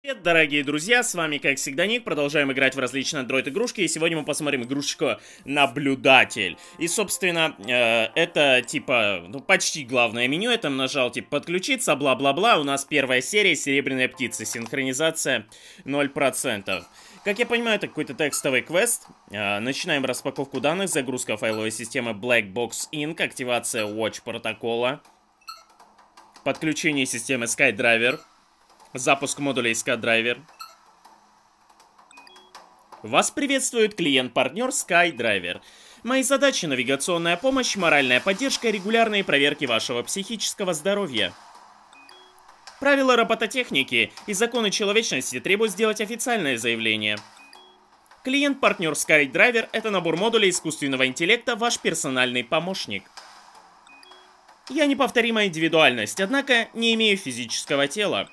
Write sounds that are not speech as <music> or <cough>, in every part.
Привет, дорогие друзья, с вами, как всегда, Ник. Продолжаем играть в различные Android-игрушки, и сегодня мы посмотрим игрушечку «Наблюдатель». И, собственно, э, это, типа, ну, почти главное меню. Я там нажал, типа, «Подключиться», бла-бла-бла. У нас первая серия «Серебряная птица», синхронизация 0%. Как я понимаю, это какой-то текстовый квест. Э, начинаем распаковку данных, загрузка файловой системы Black Box Inc., активация Watch протокола, подключение системы SkyDriver. Запуск модуля SK Driver. Вас приветствует клиент-партнер SkyDriver. Мои задачи – навигационная помощь, моральная поддержка, регулярные проверки вашего психического здоровья. Правила робототехники и законы человечности требуют сделать официальное заявление. Клиент-партнер SkyDriver – это набор модулей искусственного интеллекта «Ваш персональный помощник». Я неповторимая индивидуальность, однако не имею физического тела.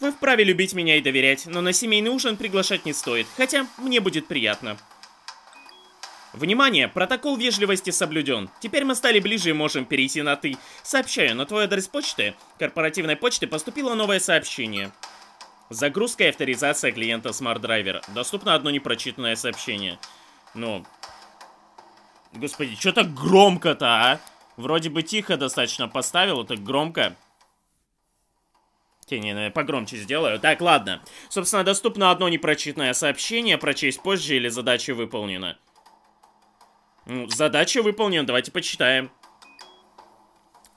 Вы вправе любить меня и доверять, но на семейный ужин приглашать не стоит, хотя мне будет приятно. Внимание! Протокол вежливости соблюден. Теперь мы стали ближе и можем перейти на «ты». Сообщаю, на твой адрес почты, корпоративной почты, поступило новое сообщение. Загрузка и авторизация клиента Smart Driver. Доступно одно непрочитанное сообщение. Ну... Господи, что так громко-то, а? Вроде бы тихо достаточно поставил, а так громко. Тени погромче сделаю. Так, ладно. Собственно, доступно одно непрочитанное сообщение. Прочесть позже или задача выполнена? Ну, задача выполнена. Давайте почитаем.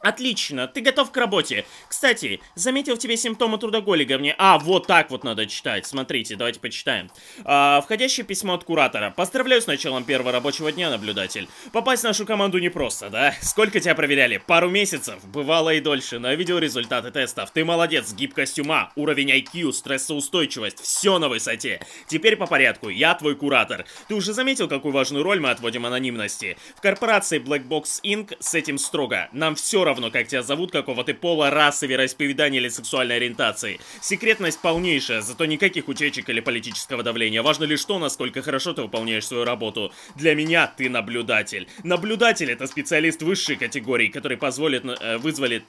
Отлично, ты готов к работе. Кстати, заметил в тебе симптомы трудоголика мне. А, вот так вот надо читать. Смотрите, давайте почитаем. А, входящее письмо от куратора. Поздравляю с началом первого рабочего дня, наблюдатель. Попасть в нашу команду непросто, да? Сколько тебя проверяли? Пару месяцев? Бывало и дольше, но я видел результаты тестов. Ты молодец, гибкость ума, уровень IQ, стрессоустойчивость. Все на высоте. Теперь по порядку. Я твой куратор. Ты уже заметил, какую важную роль мы отводим анонимности? В корпорации Black Box Inc. с этим строго. Нам все равно равно, как тебя зовут, какого ты пола, расы, вероисповедания или сексуальной ориентации. Секретность полнейшая, зато никаких утечек или политического давления. Важно лишь то, насколько хорошо ты выполняешь свою работу. Для меня ты наблюдатель. Наблюдатель — это специалист высшей категории, который позволит, э, вызволит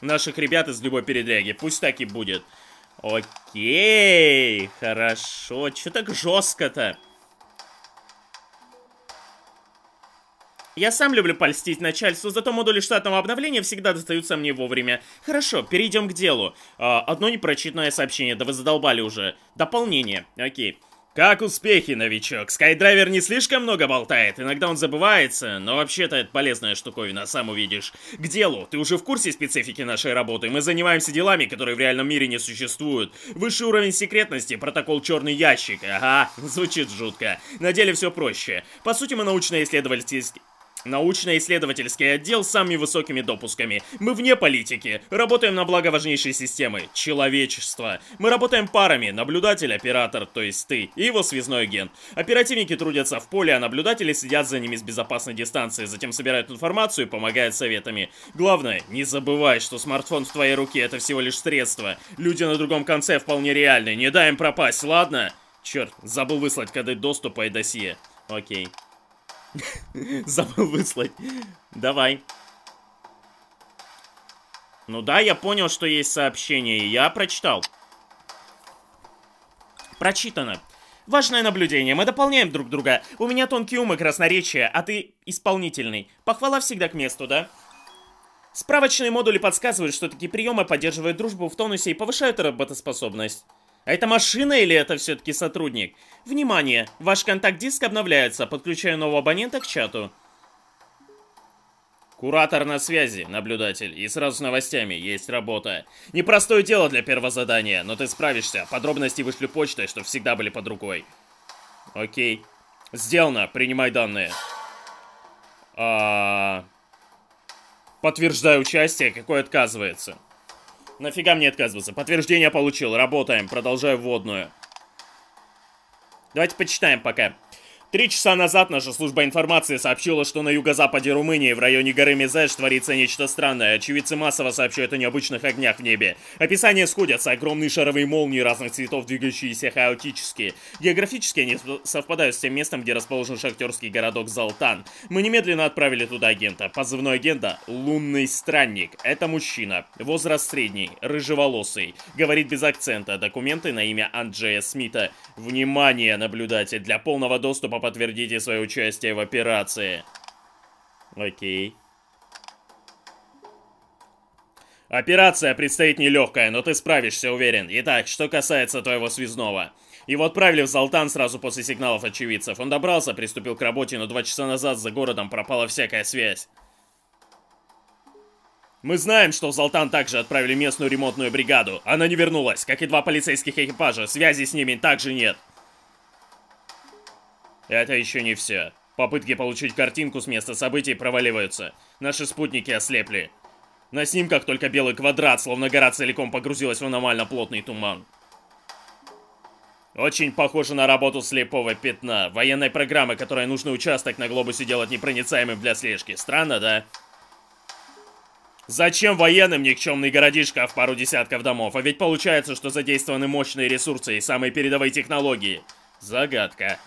наших ребят из любой передряги. Пусть так и будет. Окей, хорошо. Чё так жестко-то? Я сам люблю польстить начальству, зато модули штатного обновления всегда достаются мне вовремя. Хорошо, перейдем к делу. А, одно непрочитанное сообщение, да вы задолбали уже. Дополнение, окей. Как успехи, новичок? Скайдрайвер не слишком много болтает, иногда он забывается, но вообще-то это полезная штуковина, сам увидишь. К делу, ты уже в курсе специфики нашей работы, мы занимаемся делами, которые в реальном мире не существуют. Высший уровень секретности, протокол черный ящик, ага, звучит жутко. На деле все проще. По сути мы научно-исследовательский... Научно-исследовательский отдел с самыми высокими допусками. Мы вне политики. Работаем на благо важнейшей системы — человечества. Мы работаем парами — наблюдатель, оператор, то есть ты, и его связной агент. Оперативники трудятся в поле, а наблюдатели сидят за ними с безопасной дистанции, затем собирают информацию и помогают советами. Главное, не забывай, что смартфон в твоей руке — это всего лишь средство. Люди на другом конце вполне реальны, не дай им пропасть, ладно? Черт, забыл выслать коды доступа и досье. Окей. <laughs> Забыл выслать. Давай. Ну да, я понял, что есть сообщение. Я прочитал. Прочитано. Важное наблюдение. Мы дополняем друг друга. У меня тонкий ум и красноречие, а ты исполнительный. Похвала всегда к месту, да? Справочные модули подсказывают, что такие приемы поддерживают дружбу в тонусе и повышают работоспособность. А это машина или это все-таки сотрудник? Внимание! Ваш контакт-диск обновляется. Подключаю нового абонента к чату. Куратор на связи, наблюдатель. И сразу с новостями. Есть работа. Непростое дело для первого задания, но ты справишься. Подробности вышлю почтой, чтобы всегда были под рукой. Окей. Сделано. Принимай данные. А... Подтверждаю участие, какой отказывается. Нафига мне отказываться? Подтверждение получил. Работаем. Продолжаю вводную. Давайте почитаем пока. Три часа назад наша служба информации сообщила, что на юго-западе Румынии, в районе горы Мезеш, творится нечто странное. Очевидцы массово сообщают о необычных огнях в небе. Описания сходятся. Огромные шаровые молнии разных цветов, двигающиеся хаотически. Географически они совпадают с тем местом, где расположен шахтерский городок Залтан. Мы немедленно отправили туда агента. Позывной агента — Лунный Странник. Это мужчина. Возраст средний, рыжеволосый. Говорит без акцента. Документы на имя Анджея Смита. Внимание, наблюдатель! Для полного доступа подтвердите свое участие в операции. Окей. Операция предстоит нелегкая, но ты справишься, уверен. Итак, что касается твоего связного. Его отправили в Залтан сразу после сигналов очевидцев. Он добрался, приступил к работе, но два часа назад за городом пропала всякая связь. Мы знаем, что в Залтан также отправили местную ремонтную бригаду. Она не вернулась, как и два полицейских экипажа. Связи с ними также нет. Это еще не все. Попытки получить картинку с места событий проваливаются. Наши спутники ослепли. На снимках только белый квадрат, словно гора целиком погрузилась в аномально плотный туман. Очень похоже на работу слепого пятна, военной программы, которая нужный участок на глобусе делать непроницаемым для слежки. Странно, да? Зачем военным никчемный городишко в пару десятков домов? А ведь получается, что задействованы мощные ресурсы и самые передовые технологии. Загадка.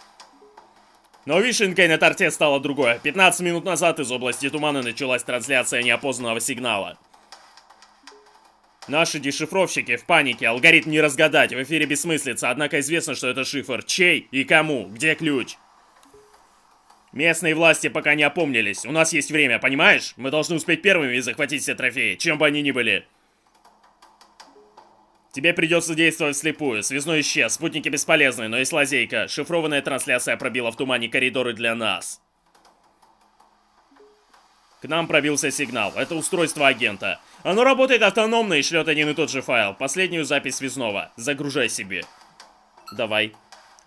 Но вишенкой на торте стало другое. 15 минут назад из области тумана началась трансляция неопознанного сигнала. Наши дешифровщики в панике, алгоритм не разгадать, в эфире бессмыслица, однако известно, что это шифр. Чей и кому? Где ключ? Местные власти пока не опомнились. У нас есть время, понимаешь? Мы должны успеть первыми и захватить все трофеи, чем бы они ни были. Тебе придется действовать вслепую. Связной исчез, спутники бесполезны, но есть лазейка. Шифрованная трансляция пробила в тумане коридоры для нас. К нам пробился сигнал. Это устройство агента. Оно работает автономно и шлет один и тот же файл. Последнюю запись связного. Загружай себе. Давай.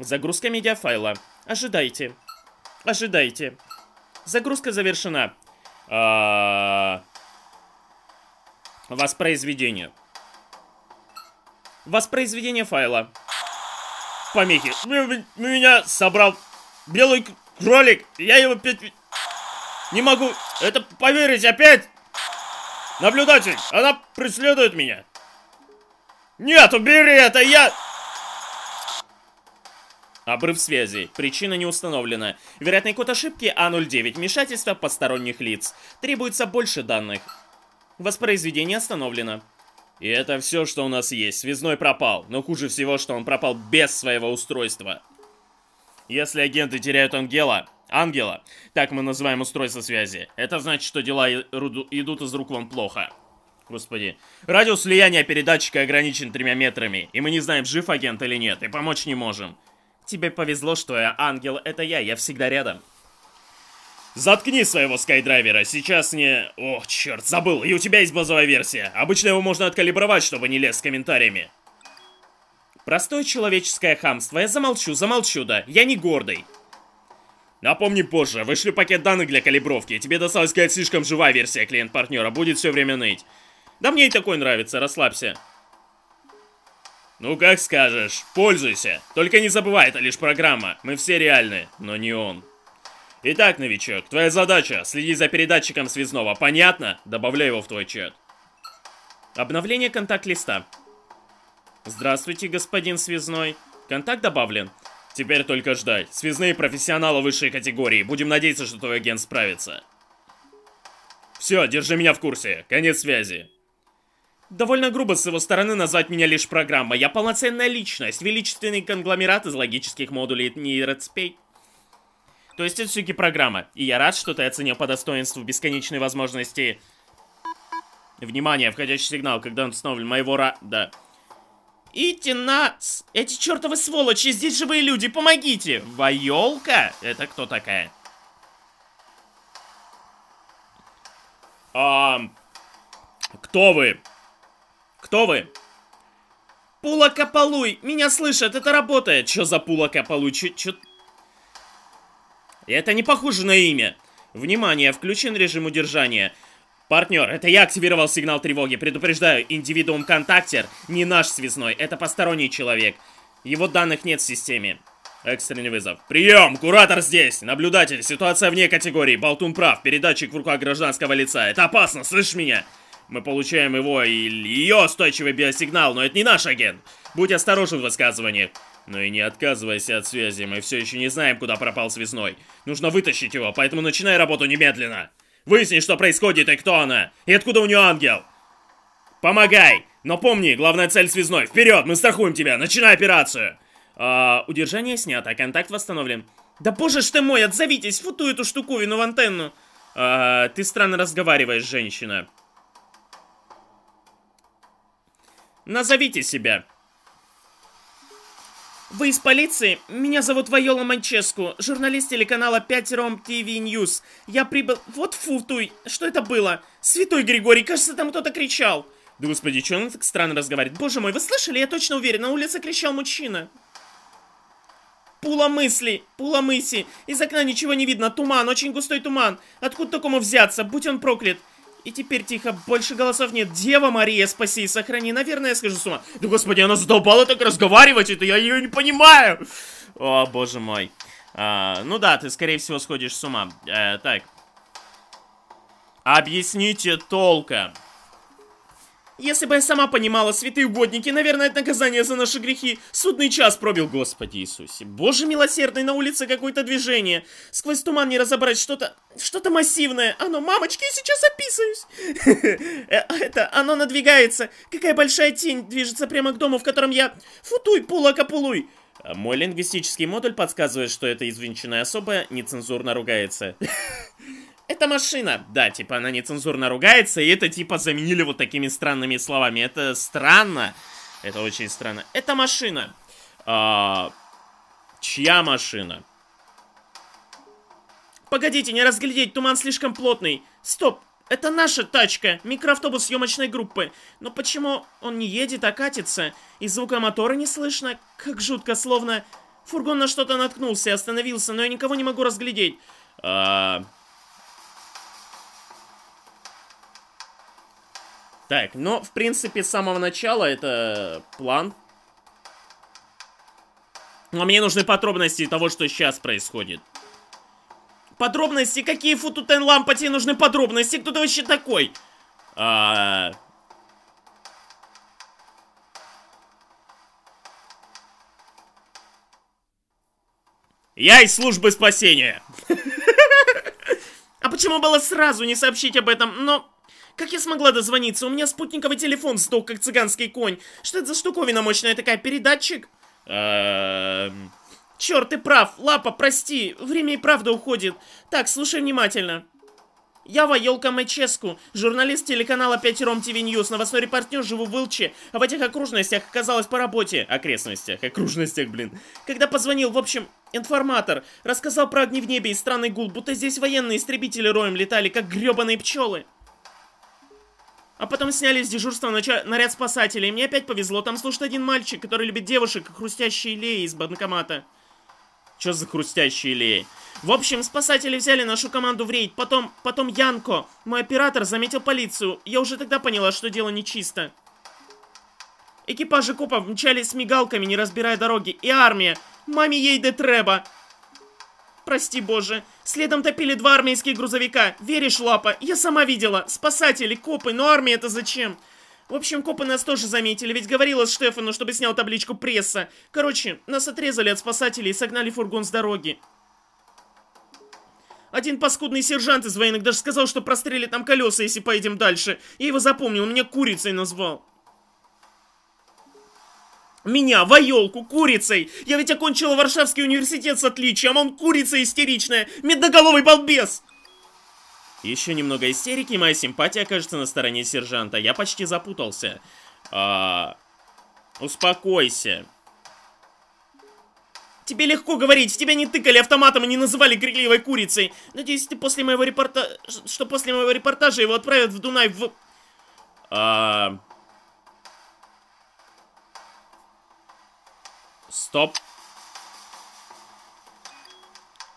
Загрузка медиафайла. Ожидайте. Ожидайте. Загрузка завершена. А, воспроизведение. Воспроизведение файла. Помехи. Ну, ну, ну, меня собрал белый кролик. Я его Не могу... Это поверить опять? Наблюдатель, она преследует меня. Нет, убери это, я... Обрыв связи. Причина не установлена. Вероятный код ошибки А09. Вмешательство посторонних лиц. Требуется больше данных. Воспроизведение остановлено. И это все, что у нас есть. Связной пропал. Но хуже всего, что он пропал без своего устройства. Если агенты теряют Ангела, Ангела, так мы называем устройство связи, это значит, что дела идут из рук вам плохо. Господи. Радиус слияния передатчика ограничен тремя метрами, и мы не знаем, жив агент или нет, и помочь не можем. Тебе повезло, что я ангел, это я, я всегда рядом. Заткни своего скайдрайвера, сейчас не... О, черт, забыл, и у тебя есть базовая версия. Обычно его можно откалибровать, чтобы не лез с комментариями. Простое человеческое хамство. Я замолчу, замолчу, да. Я не гордый. Напомни позже, вышли пакет данных для калибровки. Тебе досталась какая-то слишком живая версия клиент-партнера, будет все время ныть. Да мне и такой нравится, расслабься. Ну как скажешь, пользуйся. Только не забывай, это лишь программа. Мы все реальны, но не он. Итак, новичок, твоя задача — следить за передатчиком связного, понятно? Добавляй его в твой чат. Обновление контакт-листа. Здравствуйте, господин связной. Контакт добавлен. Теперь только ждать. Связные профессионалы высшей категории. Будем надеяться, что твой агент справится. Все, держи меня в курсе. Конец связи. Довольно грубо с его стороны назвать меня лишь программой. Я полноценная личность, величественный конгломерат из логических модулей нейроцпей. То есть это все-таки программа. И я рад, что ты оценил по достоинству бесконечные возможности... Внимание, входящий сигнал, когда он установлен моего ра... Да. Идите на... Эти чертовы сволочи, здесь живые люди, помогите! Вайолка? Это кто такая? А... Кто вы? Кто вы? Пулакополуй, меня слышат, это работает. что за пулакополуй? Чё, чё, это не похоже на имя. Внимание, включен режим удержания. Партнер, это я активировал сигнал тревоги. Предупреждаю, индивидуум контактер не наш связной, это посторонний человек. Его данных нет в системе. Экстренный вызов. Прием! Куратор здесь! Наблюдатель, ситуация вне категории. Болтун прав, передатчик в руках гражданского лица. Это опасно, слышишь меня? Мы получаем его или ее устойчивый биосигнал, но это не наш агент. Будь осторожен в высказываниях. Но ну и не отказывайся от связи, мы все еще не знаем, куда пропал связной. Нужно вытащить его, поэтому начинай работу немедленно. Выясни, что происходит и кто она, и откуда у нее ангел. Помогай! Но помни, главная цель связной. Вперед, мы страхуем тебя, начинай операцию. А, удержание снято, контакт восстановлен. Да боже ж ты мой, отзовитесь, вот эту штуковину в антенну. А, ты странно разговариваешь, женщина. Назовите себя. Вы из полиции? Меня зовут Вайола Манческу, журналист телеканала 5 Rom TV News. Я прибыл... Вот фу, туй, что это было? Святой Григорий, кажется, там кто-то кричал. Да господи, что он так странно разговаривает? Боже мой, вы слышали? Я точно уверен, на улице кричал мужчина. Пула мысли, пула мысли. Из окна ничего не видно, туман, очень густой туман. Откуда такому взяться? Будь он проклят. И теперь тихо, больше голосов нет. Дева Мария, спаси и сохрани. Наверное, я схожу с ума. Да господи, она задолбала так разговаривать, это я ее не понимаю. О, боже мой. А, ну да, ты, скорее всего, сходишь с ума. А, так. Объясните толком. Если бы я сама понимала, святые угодники, наверное, это наказание за наши грехи. Судный час пробил, Господи Иисусе. Боже милосердный, на улице какое-то движение. Сквозь туман не разобрать что-то... Что-то массивное. Оно, мамочки, я сейчас описываюсь. <laughs> Э, а это, оно надвигается. Какая большая тень движется прямо к дому, в котором я... Футуй, пула-капулуй. А мой лингвистический модуль подсказывает, что эта извинченная особа нецензурно ругается. <laughs> Это машина. Да, типа она нецензурно ругается, и это типа заменили вот такими странными словами. Это странно. Это очень странно. Это машина. А, чья машина? Погодите, не разглядеть, туман слишком плотный. Стоп, это наша тачка, микроавтобус съемочной группы. Но почему он не едет, а катится? И звука мотора не слышно. Как жутко, словно... Фургон на что-то наткнулся и остановился, но я никого не могу разглядеть. А... Так, но, в принципе, с самого начала это план. Но мне нужны подробности того, что сейчас происходит. Подробности? Какие футутен лампати нужны подробности? Кто ты вообще такой? А... Я из службы спасения. <laughs> А почему было сразу не сообщить об этом? Но как я смогла дозвониться? У меня спутниковый телефон сдох, как цыганский конь. Что это за штуковина мощная такая? Передатчик? Эм. Черт, ты прав. Лапа, прости. Время и правда уходит. Так, слушай внимательно. Я Вайолка Маческу, журналист телеканала 5 Ром ТВ Ньюс, новостной репортер, живу в Илче, а в этих окружностях оказалась по работе. Окрестностях, окружностях, блин. Когда позвонил, в общем, информатор, рассказал про огни в небе и странный гул, будто здесь военные истребители роем летали, как гребаные пчелы. А потом сняли с дежурства нача... наряд спасателей. Мне опять повезло. Там служит один мальчик, который любит девушек, хрустящие леи из банкомата. Чё за хрустящие леи? В общем, спасатели взяли нашу команду в рейд. Потом, потом Янко, мой оператор, заметил полицию. Я уже тогда поняла, что дело нечисто. Экипажи купов мчались с мигалками, не разбирая дороги. И армия. Маме ей де треба. Прости, боже. Следом топили два армейские грузовика. Веришь, лапа? Я сама видела. Спасатели, копы, но армия это зачем? В общем, копы нас тоже заметили, ведь говорила Штефану, чтобы снял табличку пресса. Короче, нас отрезали от спасателей и согнали фургон с дороги. Один паскудный сержант из военных даже сказал, что прострелит нам колеса, если поедем дальше. Я его запомнил, он меня курицей назвал меня, елку курицей. Я ведь окончила Варшавский университет с отличием, а он курица истеричная, медноголовый балбес. Еще немного истерики, моя симпатия окажется на стороне сержанта. Я почти запутался. А... Успокойся. Тебе легко говорить, в тебя не тыкали автоматом и не называли крикливой курицей. Надеюсь, ты после моего репорта... что после моего репортажа его отправят в Дунай в... А... Стоп.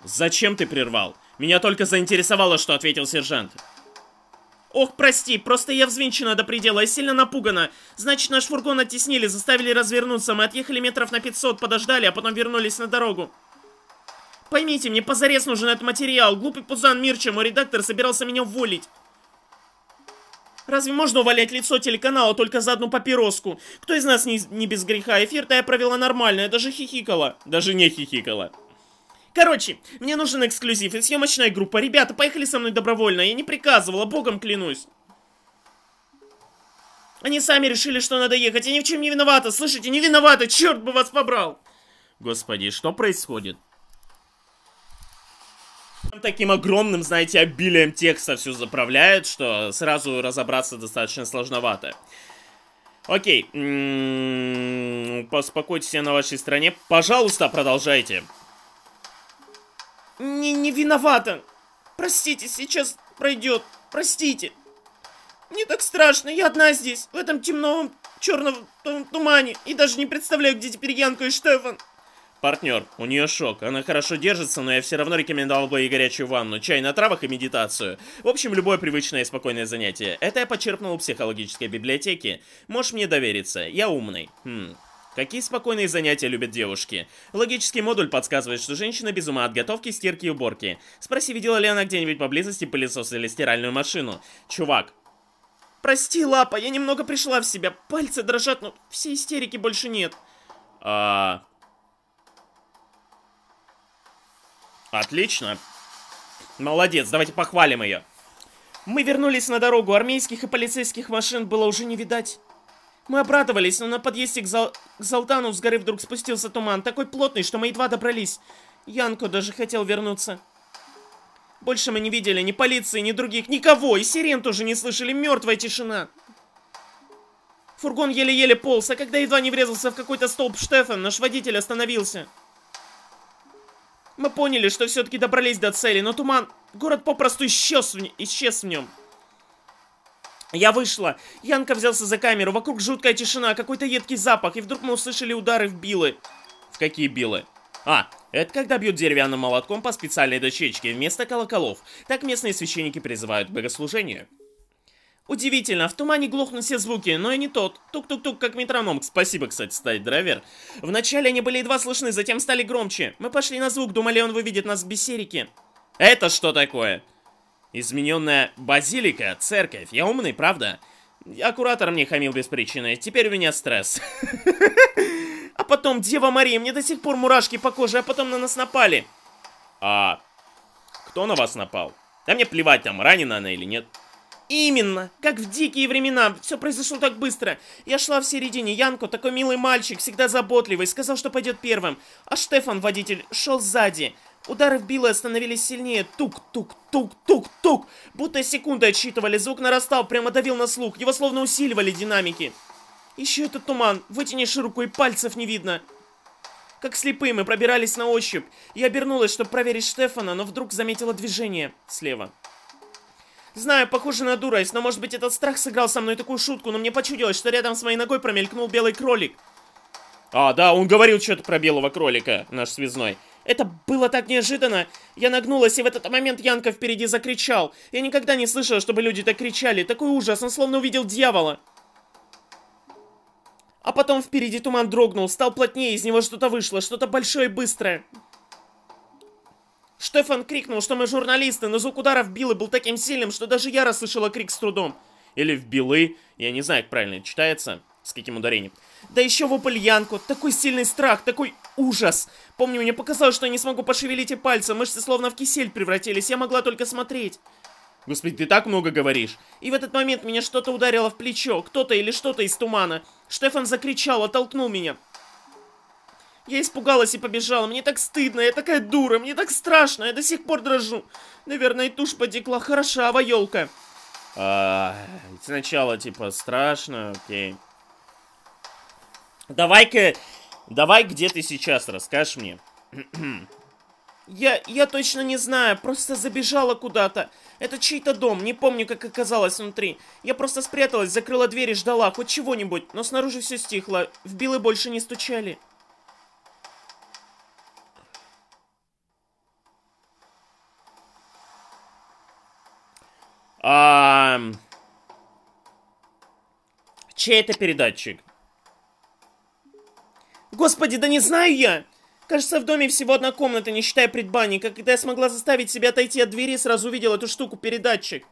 Зачем ты прервал? Меня только заинтересовало, что ответил сержант. Ох, прости, просто я взвинчена до предела и сильно напугана. Значит, наш фургон оттеснили, заставили развернуться. Мы отъехали метров на 500, подождали, а потом вернулись на дорогу. Поймите, мне позарез нужен этот материал. Глупый пузан Мирча, мой редактор, собирался меня уволить. Разве можно увалять лицо телеканала только за одну папироску? Кто из нас не, не без греха? Эфир-то я провела нормально, я даже хихикала. Даже не хихикала. Короче, мне нужен эксклюзив и съемочная группа. Ребята, поехали со мной добровольно. Я не приказывала, богом клянусь. Они сами решили, что надо ехать. Я ни в чем не виновата, слышите? Не виновата, черт бы вас побрал. Господи, что происходит? Таким огромным, знаете, обилием текста все заправляет, что сразу разобраться достаточно сложновато. Окей. М-м, поспокойтесь я на вашей стороне. Пожалуйста, продолжайте. Не, не виновата. Простите, сейчас пройдет. Простите. Мне так страшно, я одна здесь, в этом темном черном тумане, и даже не представляю, где теперь Янка и Штефан. Партнер, у нее шок. Она хорошо держится, но я все равно рекомендовал бы ей горячую ванну, чай на травах и медитацию. В общем, любое привычное и спокойное занятие. Это я почерпнул у психологической библиотеки. Можешь мне довериться, я умный. Хм. Какие спокойные занятия любят девушки? Логический модуль подсказывает, что женщина без ума от готовки, стирки и уборки. Спроси, видела ли она где-нибудь поблизости пылесос или стиральную машину. Чувак, Прости, лапа, я немного пришла в себя. Пальцы дрожат, но все истерики больше нет. А, Отлично. Молодец, давайте похвалим ее. Мы вернулись на дорогу, армейских и полицейских машин было уже не видать. Мы обрадовались, но на подъезде к, Зал... к Залтану с горы вдруг спустился туман, такой плотный, что мы едва добрались. Янко даже хотел вернуться. Больше мы не видели ни полиции, ни других, никого, и сирен тоже не слышали, мертвая тишина. Фургон еле-еле полз, а когда едва не врезался в какой-то столб Штефан, наш водитель остановился. Мы поняли, что все-таки добрались до цели, но туман... Город попросту исчез в, исчез в нем. Я вышла. Янка взялся за камеру. Вокруг жуткая тишина, какой-то едкий запах. И вдруг мы услышали удары в билы. В какие билы? А, это когда бьют деревянным молотком по специальной дощечке вместо колоколов. Так местные священники призывают к богослужению. Удивительно, в тумане глохнут все звуки, но и не тот. Тук-тук-тук, как метроном. Спасибо, кстати, ставить драйвер. Вначале они были едва слышны, затем стали громче. Мы пошли на звук, думали, он выведет нас к бисерике. Это что такое? Измененная базилика, церковь. Я умный, правда? Аккуратор мне хамил без причины. Теперь у меня стресс. <laughs> А потом, Дева Мария, мне до сих пор мурашки по коже, а потом на нас напали. А кто на вас напал? Да мне плевать, там ранена она или нет. Именно, как в дикие времена, все произошло так быстро. Я шла в середине, Янко, такой милый мальчик, всегда заботливый, сказал, что пойдет первым. А Штефан, водитель, шел сзади. Удары в Билла становились сильнее. Тук-тук-тук-тук-тук. Будто секунды отсчитывали, звук нарастал, прямо давил на слух. Его словно усиливали динамики. Еще этот туман. Вытянешь руку и пальцев не видно. Как слепые мы пробирались на ощупь. Я обернулась, чтобы проверить Штефана, но вдруг заметила движение слева. Знаю, похоже на дурость, но может быть этот страх сыграл со мной такую шутку, но мне почудилось, что рядом с моей ногой промелькнул белый кролик. А, да, он говорил что-то про белого кролика, наш связной. Это было так неожиданно. Я нагнулась, и в этот момент Янка впереди закричал. Я никогда не слышала, чтобы люди так кричали. Такой ужас, он словно увидел дьявола. А потом впереди туман дрогнул, стал плотнее, из него что-то вышло, что-то большое и быстрое. Штефан крикнул, что мы журналисты, но звук удара в Билы был таким сильным, что даже я расслышала крик с трудом. Или в Билы, я не знаю, как правильно это читается, с каким ударением. Да еще в Янку, такой сильный страх, такой ужас. Помню, мне показалось, что я не смогу пошевелить и пальцем, мышцы словно в кисель превратились, я могла только смотреть. Господи, ты так много говоришь. И в этот момент меня что-то ударило в плечо, кто-то или что-то из тумана. Штефан закричал, оттолкнул меня. Я испугалась и побежала. Мне так стыдно, я такая дура, мне так страшно, я до сих пор дрожу. Наверное, и тушь потекла. Хороша, авоелка. А, сначала, типа, страшно, окей. Давай-ка, давай, где ты сейчас, расскажешь мне. <clears throat> я, я точно не знаю, просто забежала куда-то. Это чей-то дом, не помню, как оказалось внутри. Я просто спряталась, закрыла дверь и ждала, хоть чего-нибудь, но снаружи все стихло, в билы больше не стучали. А... Чей это передатчик? Господи, да не знаю я! Кажется, в доме всего одна комната, не считая предбанника. Когда я смогла заставить себя отойти от двери, сразу увидела эту штуку, передатчик.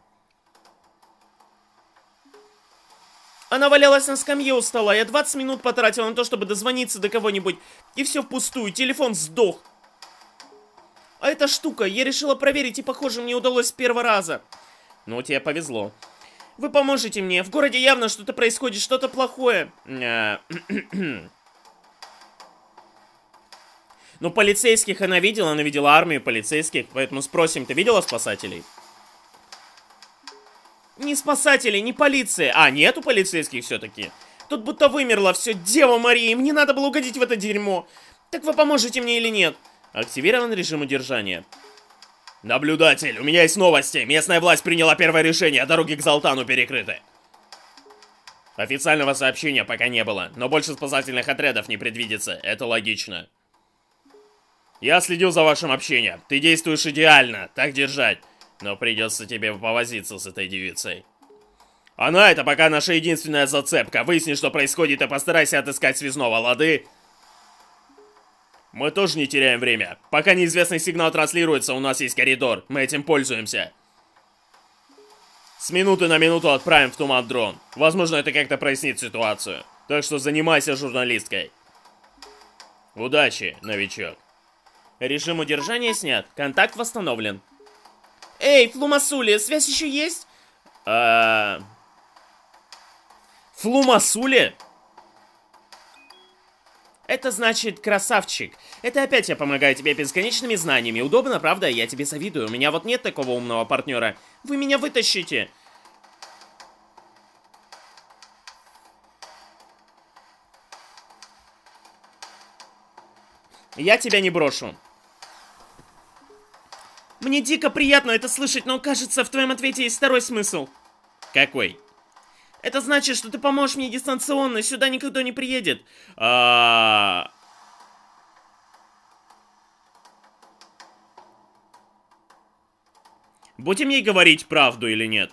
Она валялась на скамье у стола. Я 20 минут потратила на то, чтобы дозвониться до кого-нибудь. И все впустую. Телефон сдох. А эта штука, я решила проверить, и похоже, мне удалось с первого раза. Ну, тебе повезло. Вы поможете мне. В городе явно что-то происходит, что-то плохое. <clears throat> Ну, полицейских она видела, она видела армию полицейских, поэтому спросим, ты видела спасателей? Не спасатели, не полиция. А, нету полицейских все-таки. Тут будто вымерло все. Дева Мария, мне надо было угодить в это дерьмо. Так вы поможете мне или нет? Активирован режим удержания. Наблюдатель, у меня есть новости. Местная власть приняла первое решение, дороги к Залтану перекрыты. Официального сообщения пока не было, но больше спасательных отрядов не предвидится, это логично. Я следил за вашим общением. Ты действуешь идеально, так держать. Но придется тебе повозиться с этой девицей. Она это пока наша единственная зацепка. Выясни, что происходит, и постарайся отыскать связного, лады? Мы тоже не теряем время. Пока неизвестный сигнал транслируется, у нас есть коридор. Мы этим пользуемся. С минуты на минуту отправим в туман дрон. Возможно, это как-то прояснит ситуацию. Так что занимайся журналисткой. Удачи, новичок. Режим удержания снят. Контакт восстановлен. Эй, Флумасули, связь еще есть? А... Флумасули? Это значит красавчик. Это опять я помогаю тебе бесконечными знаниями. Удобно, правда? Я тебе завидую. У меня вот нет такого умного партнера. Вы меня вытащите. Я тебя не брошу. Мне дико приятно это слышать, но кажется, в твоем ответе есть второй смысл. Какой? Это значит, что ты поможешь мне дистанционно, сюда никто не приедет. А... Будем ей говорить правду или нет?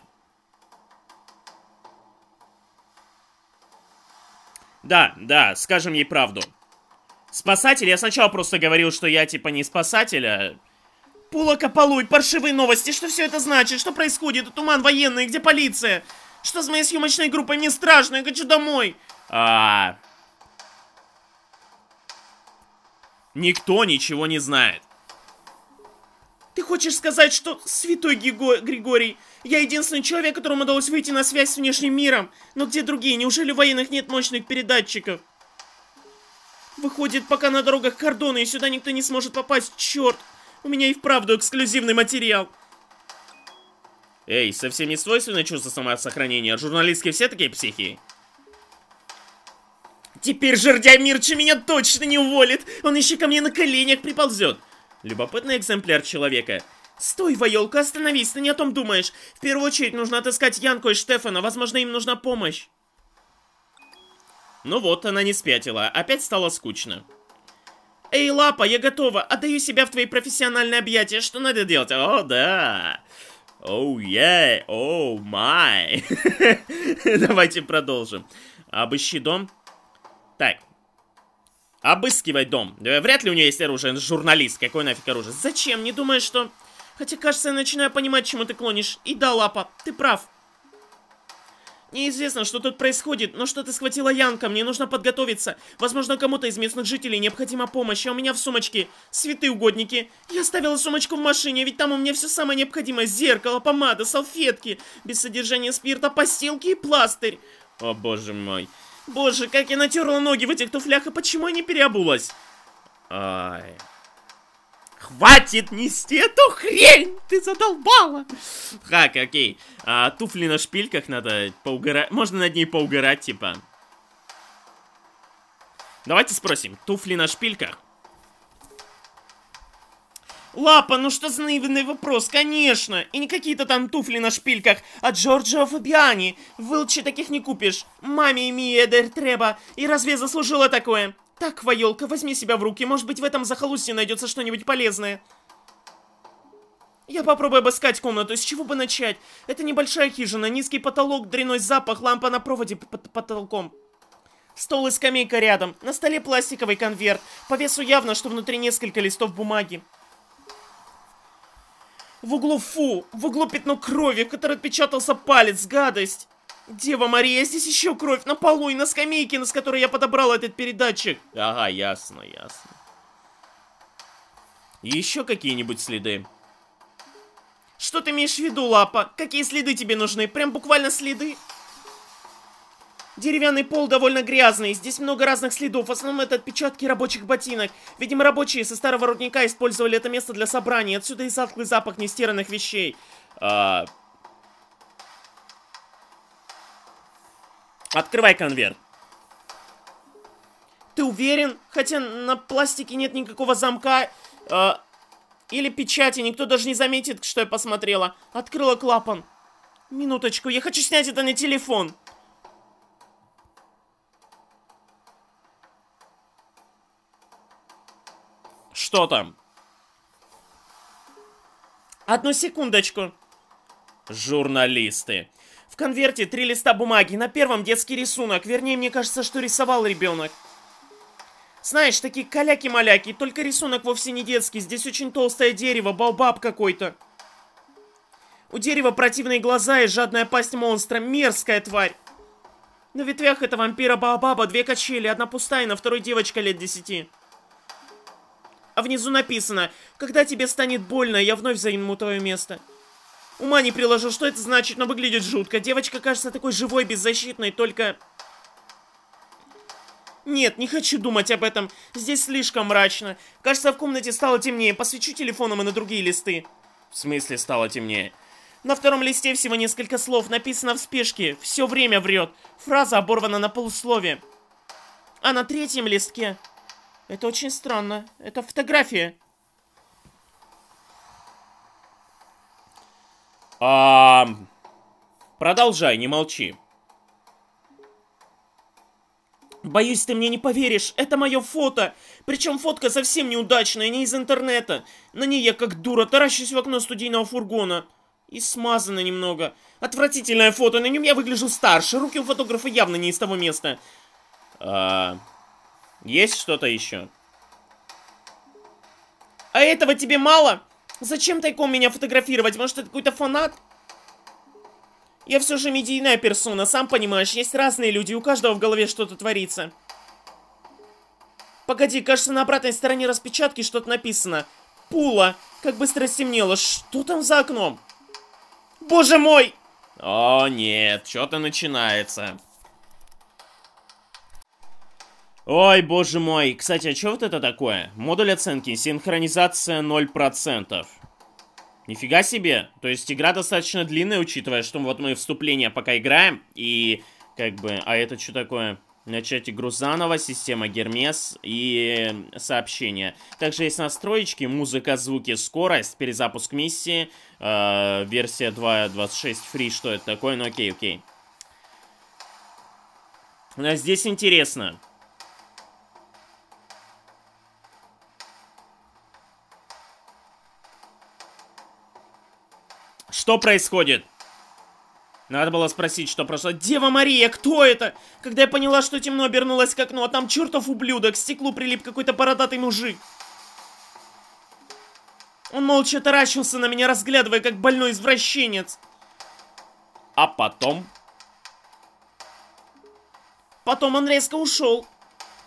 Да, да, скажем ей правду. Спасатель, я сначала просто говорил, что я типа не спасатель, а... Пулака, полуй, паршивые новости, что все это значит, что происходит, туман военный, где полиция? Что с моей съемочной группой? Мне страшно, я хочу домой. А... Никто ничего не знает. Ты хочешь сказать, что святой Гиго... Григорий, я единственный человек, которому удалось выйти на связь с внешним миром? Но где другие? Неужели у военных нет мощных передатчиков? Выходит, пока на дорогах кордона и сюда никто не сможет попасть. Черт, у меня и вправду эксклюзивный материал. Эй, совсем не свойственное чувство самосохранения. Журналистки все такие психи. Теперь жердя Мирча меня точно не уволит. Он еще ко мне на коленях приползет. Любопытный экземпляр человека. Стой, Вайолка, остановись, ты не о том думаешь. В первую очередь нужно отыскать Янку и Штефана, возможно, им нужна помощь. Ну вот, она не спятила, опять стало скучно. Эй, Лапа, я готова, отдаю себя в твои профессиональные объятия, что надо делать? О, да. Оу, я, оу, май. <laughs> Давайте продолжим. Обыщи дом. Так. Обыскивай дом. Э, вряд ли у нее есть оружие, журналист. Какой нафиг оружие? Зачем? Не думаешь, что... Хотя, кажется, я начинаю понимать, чему ты клонишь. И да, лапа, ты прав. Неизвестно, что тут происходит, но что-то схватило Янка. Мне нужно подготовиться. Возможно, кому-то из местных жителей необходима помощь, а у меня в сумочке святые угодники. Я оставила сумочку в машине, ведь там у меня все самое необходимое. Зеркало, помада, салфетки, без содержания спирта, постилки и пластырь. О боже мой. Боже, как я натерла ноги в этих туфлях, и почему я не переобулась? Ай... Хватит нести эту хрень! Ты задолбала! Так, окей. А, туфли на шпильках надо поугарать. Можно над ней поугарать, типа. Давайте спросим. Туфли на шпильках? Лапа, ну что за наивный вопрос, конечно. И не какие-то там туфли на шпильках а Джорджио Фабиани. В Вилчи таких не купишь. Маме и Мия Эдер Треба. И разве заслужила такое? Так, Ваёлка, возьми себя в руки. Может быть, в этом захолустье найдется что-нибудь полезное. Я попробую обыскать комнату. С чего бы начать? Это небольшая хижина, низкий потолок, дрянной запах, лампа на проводе под потолком. Стол и скамейка рядом. На столе пластиковый конверт. По весу явно, что внутри несколько листов бумаги. В углу фу, в углу пятно крови, в отпечатался палец, гадость. Дева Мария, здесь еще кровь на полу и на скамейке, на с которой я подобрал этот передатчик. Ага, ясно, ясно. Еще какие-нибудь следы? Что ты имеешь в виду, Лапа? Какие следы тебе нужны? Прям буквально следы? Деревянный пол довольно грязный, здесь много разных следов, в основном это отпечатки рабочих ботинок. Видимо, рабочие со старого рудника использовали это место для собрания, отсюда и затклый запах нестиранных вещей. А, Открывай конверт. Ты уверен? Хотя на пластике нет никакого замка э, или печати. Никто даже не заметит, что я посмотрела. Открыла клапан. Минуточку, я хочу снять это на телефон. Что там? Одну секундочку. Журналисты. В конверте три листа бумаги. На первом детский рисунок. Вернее, мне кажется, что рисовал ребенок. Знаешь, такие каляки-маляки. Только рисунок вовсе не детский. Здесь очень толстое дерево. Баобаб какой-то. У дерева противные глаза и жадная пасть монстра. Мерзкая тварь. На ветвях это вампира Баобаба две качели. Одна пустая, на второй девочка лет десяти. А внизу написано, когда тебе станет больно, я вновь займу твое место. Ума не приложу, что это значит, но выглядит жутко. Девочка кажется такой живой, беззащитной, только... Нет, не хочу думать об этом. Здесь слишком мрачно. Кажется, в комнате стало темнее. Посвечу телефоном и на другие листы. В смысле стало темнее? На втором листе всего несколько слов, написано в спешке. Все время врет. Фраза оборвана на полуслове. А на третьем листке... Это очень странно. Это фотография. А... Продолжай, не молчи. Боюсь, ты мне не поверишь, это мое фото. Причем фотка совсем неудачная, не из интернета. На ней я как дура таращусь в окно студийного фургона. И смазано немного. Отвратительное фото, на нем я выгляжу старше, руки у фотографа явно не из того места. А... Есть что-то еще? А этого тебе мало? Зачем тайком меня фотографировать? Может это какой-то фанат? Я все же медийная персона, сам понимаешь, есть разные люди, у каждого в голове что-то творится. Погоди, кажется, на обратной стороне распечатки что-то написано. Пула, как быстро стемнело, что там за окном? Боже мой! О нет, что-то начинается. Ой, боже мой. Кстати, а что вот это такое? Модуль оценки. Синхронизация 0%. Нифига себе. То есть игра достаточно длинная, учитывая, что вот мы вступление пока играем. И как бы... А это что такое? Начать игру заново, система Гермес и сообщение. Также есть настроечки, музыка, звуки, скорость, перезапуск миссии, э, версия 2.26 фри, что это такое, ну окей, окей. Здесь интересно. Что происходит? Надо было спросить, что прошло. Дева Мария, кто это? Когда я поняла, что темно, обернулась к окну, а там чертов ублюдок, к стеклу прилип какой-то бородатый мужик. Он молча таращился на меня, разглядывая, как больной извращенец. А потом... Потом он резко ушел.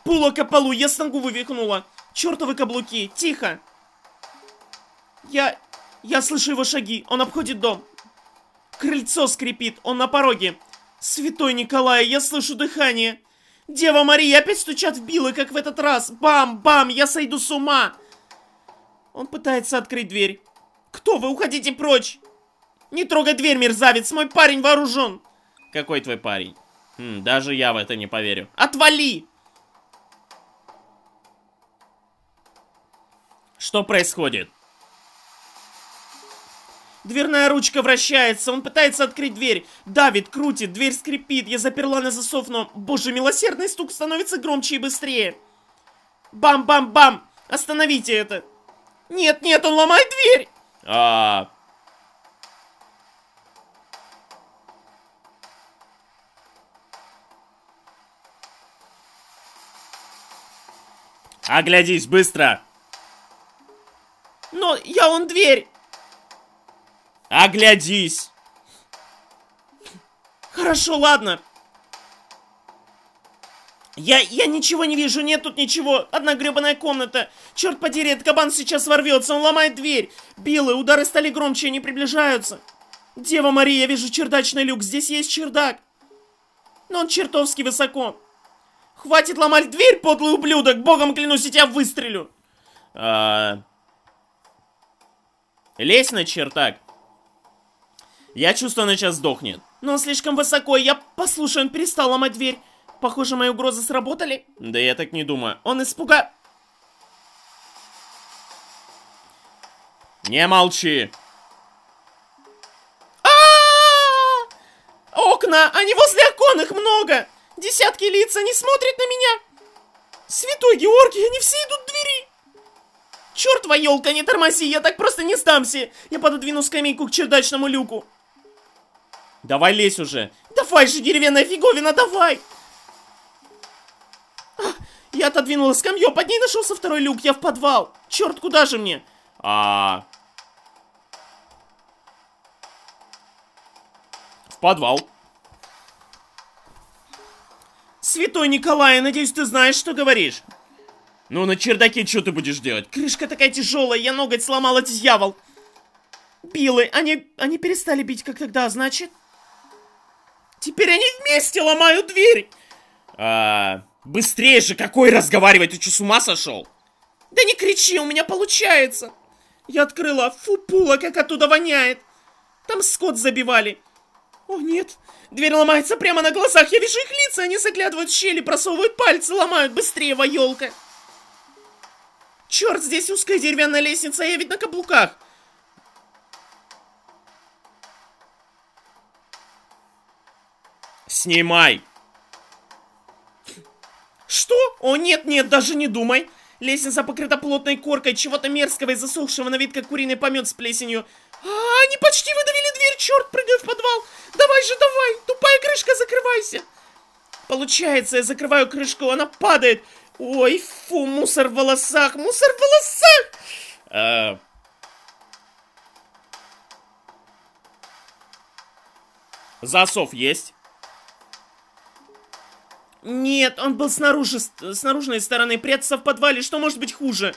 Пулака полу, я сногу вывихнула. Чертовы каблуки, тихо. Я... Я слышу его шаги. Он обходит дом. Крыльцо скрипит. Он на пороге. Святой Николай, я слышу дыхание. Дева Мария, опять стучат в билы, как в этот раз. Бам-бам, я сойду с ума. Он пытается открыть дверь. Кто вы? Уходите прочь. Не трогай дверь, мерзавец. Мой парень вооружен. Какой твой парень? Хм, даже я в это не поверю. Отвали! Что происходит? Дверная ручка вращается, он пытается открыть дверь. Давит, крутит, дверь скрипит, я заперла на засов, но... Боже, милосердный стук становится громче и быстрее. Бам-бам-бам! Остановите это! Нет, нет, он ломает дверь! А... Оглядись быстро! Но я он дверь! Оглядись! Хорошо, ладно. Я, я ничего не вижу, нет тут ничего. Одна гребаная комната. Черт подери, этот кабан сейчас ворвется, он ломает дверь. Билы, удары стали громче, они приближаются. Дева Мария, я вижу чердачный люк, здесь есть чердак. Но он чертовски высоко. Хватит ломать дверь, подлый ублюдок, богом клянусь, я тебя выстрелю. А, лезь на чердак. Я чувствую, она сейчас сдохнет. Но он слишком высоко, я... Послушай, он перестал ломать дверь. Похоже, мои угрозы сработали. Да я так не думаю. Он испуга... Не молчи. А, -а, а Окна! Они возле окон, их много! Десятки лиц, они смотрят на меня! Святой Георгий, они все идут к двери! Черт, Чертова елка, не тормози, я так просто не сдамся! Я пододвину скамейку к чердачному люку. Давай лезь уже. Давай же, деревянная фиговина, давай! А, я отодвинула скамью, под ней нашелся второй люк, я в подвал. Черт, куда же мне? А... В подвал. Святой Николай, я надеюсь, ты знаешь, что говоришь. Ну, на чердаке что ты будешь делать? Крышка такая тяжелая, я ноготь сломала, дьявол. Билы, они, они перестали бить, как тогда, значит? Теперь они вместе ломают дверь. А, быстрее же, какой разговаривать? Ты что, с ума сошел? Да не кричи, у меня получается. Я открыла. Фу, пула, как оттуда воняет. Там скот забивали. О, нет. Дверь ломается прямо на глазах. Я вижу их лица. Они заглядывают в щели, просовывают пальцы, ломают. Быстрее, воелка. Черт, здесь узкая деревянная лестница, а я ведь на каблуках. Снимай! Что? О, нет, нет, даже не думай. Лестница покрыта плотной коркой чего-то мерзкого и засохшего на вид, как куриный помет с плесенью. А, они почти выдавили дверь, черт, прыгай в подвал. Давай же, давай, тупая крышка, закрывайся. Получается, я закрываю крышку, она падает. Ой, фу, мусор в волосах, мусор в волосах. А... Засов есть? Нет, он был снаружи, с наружной стороны, прятаться в подвале, что может быть хуже?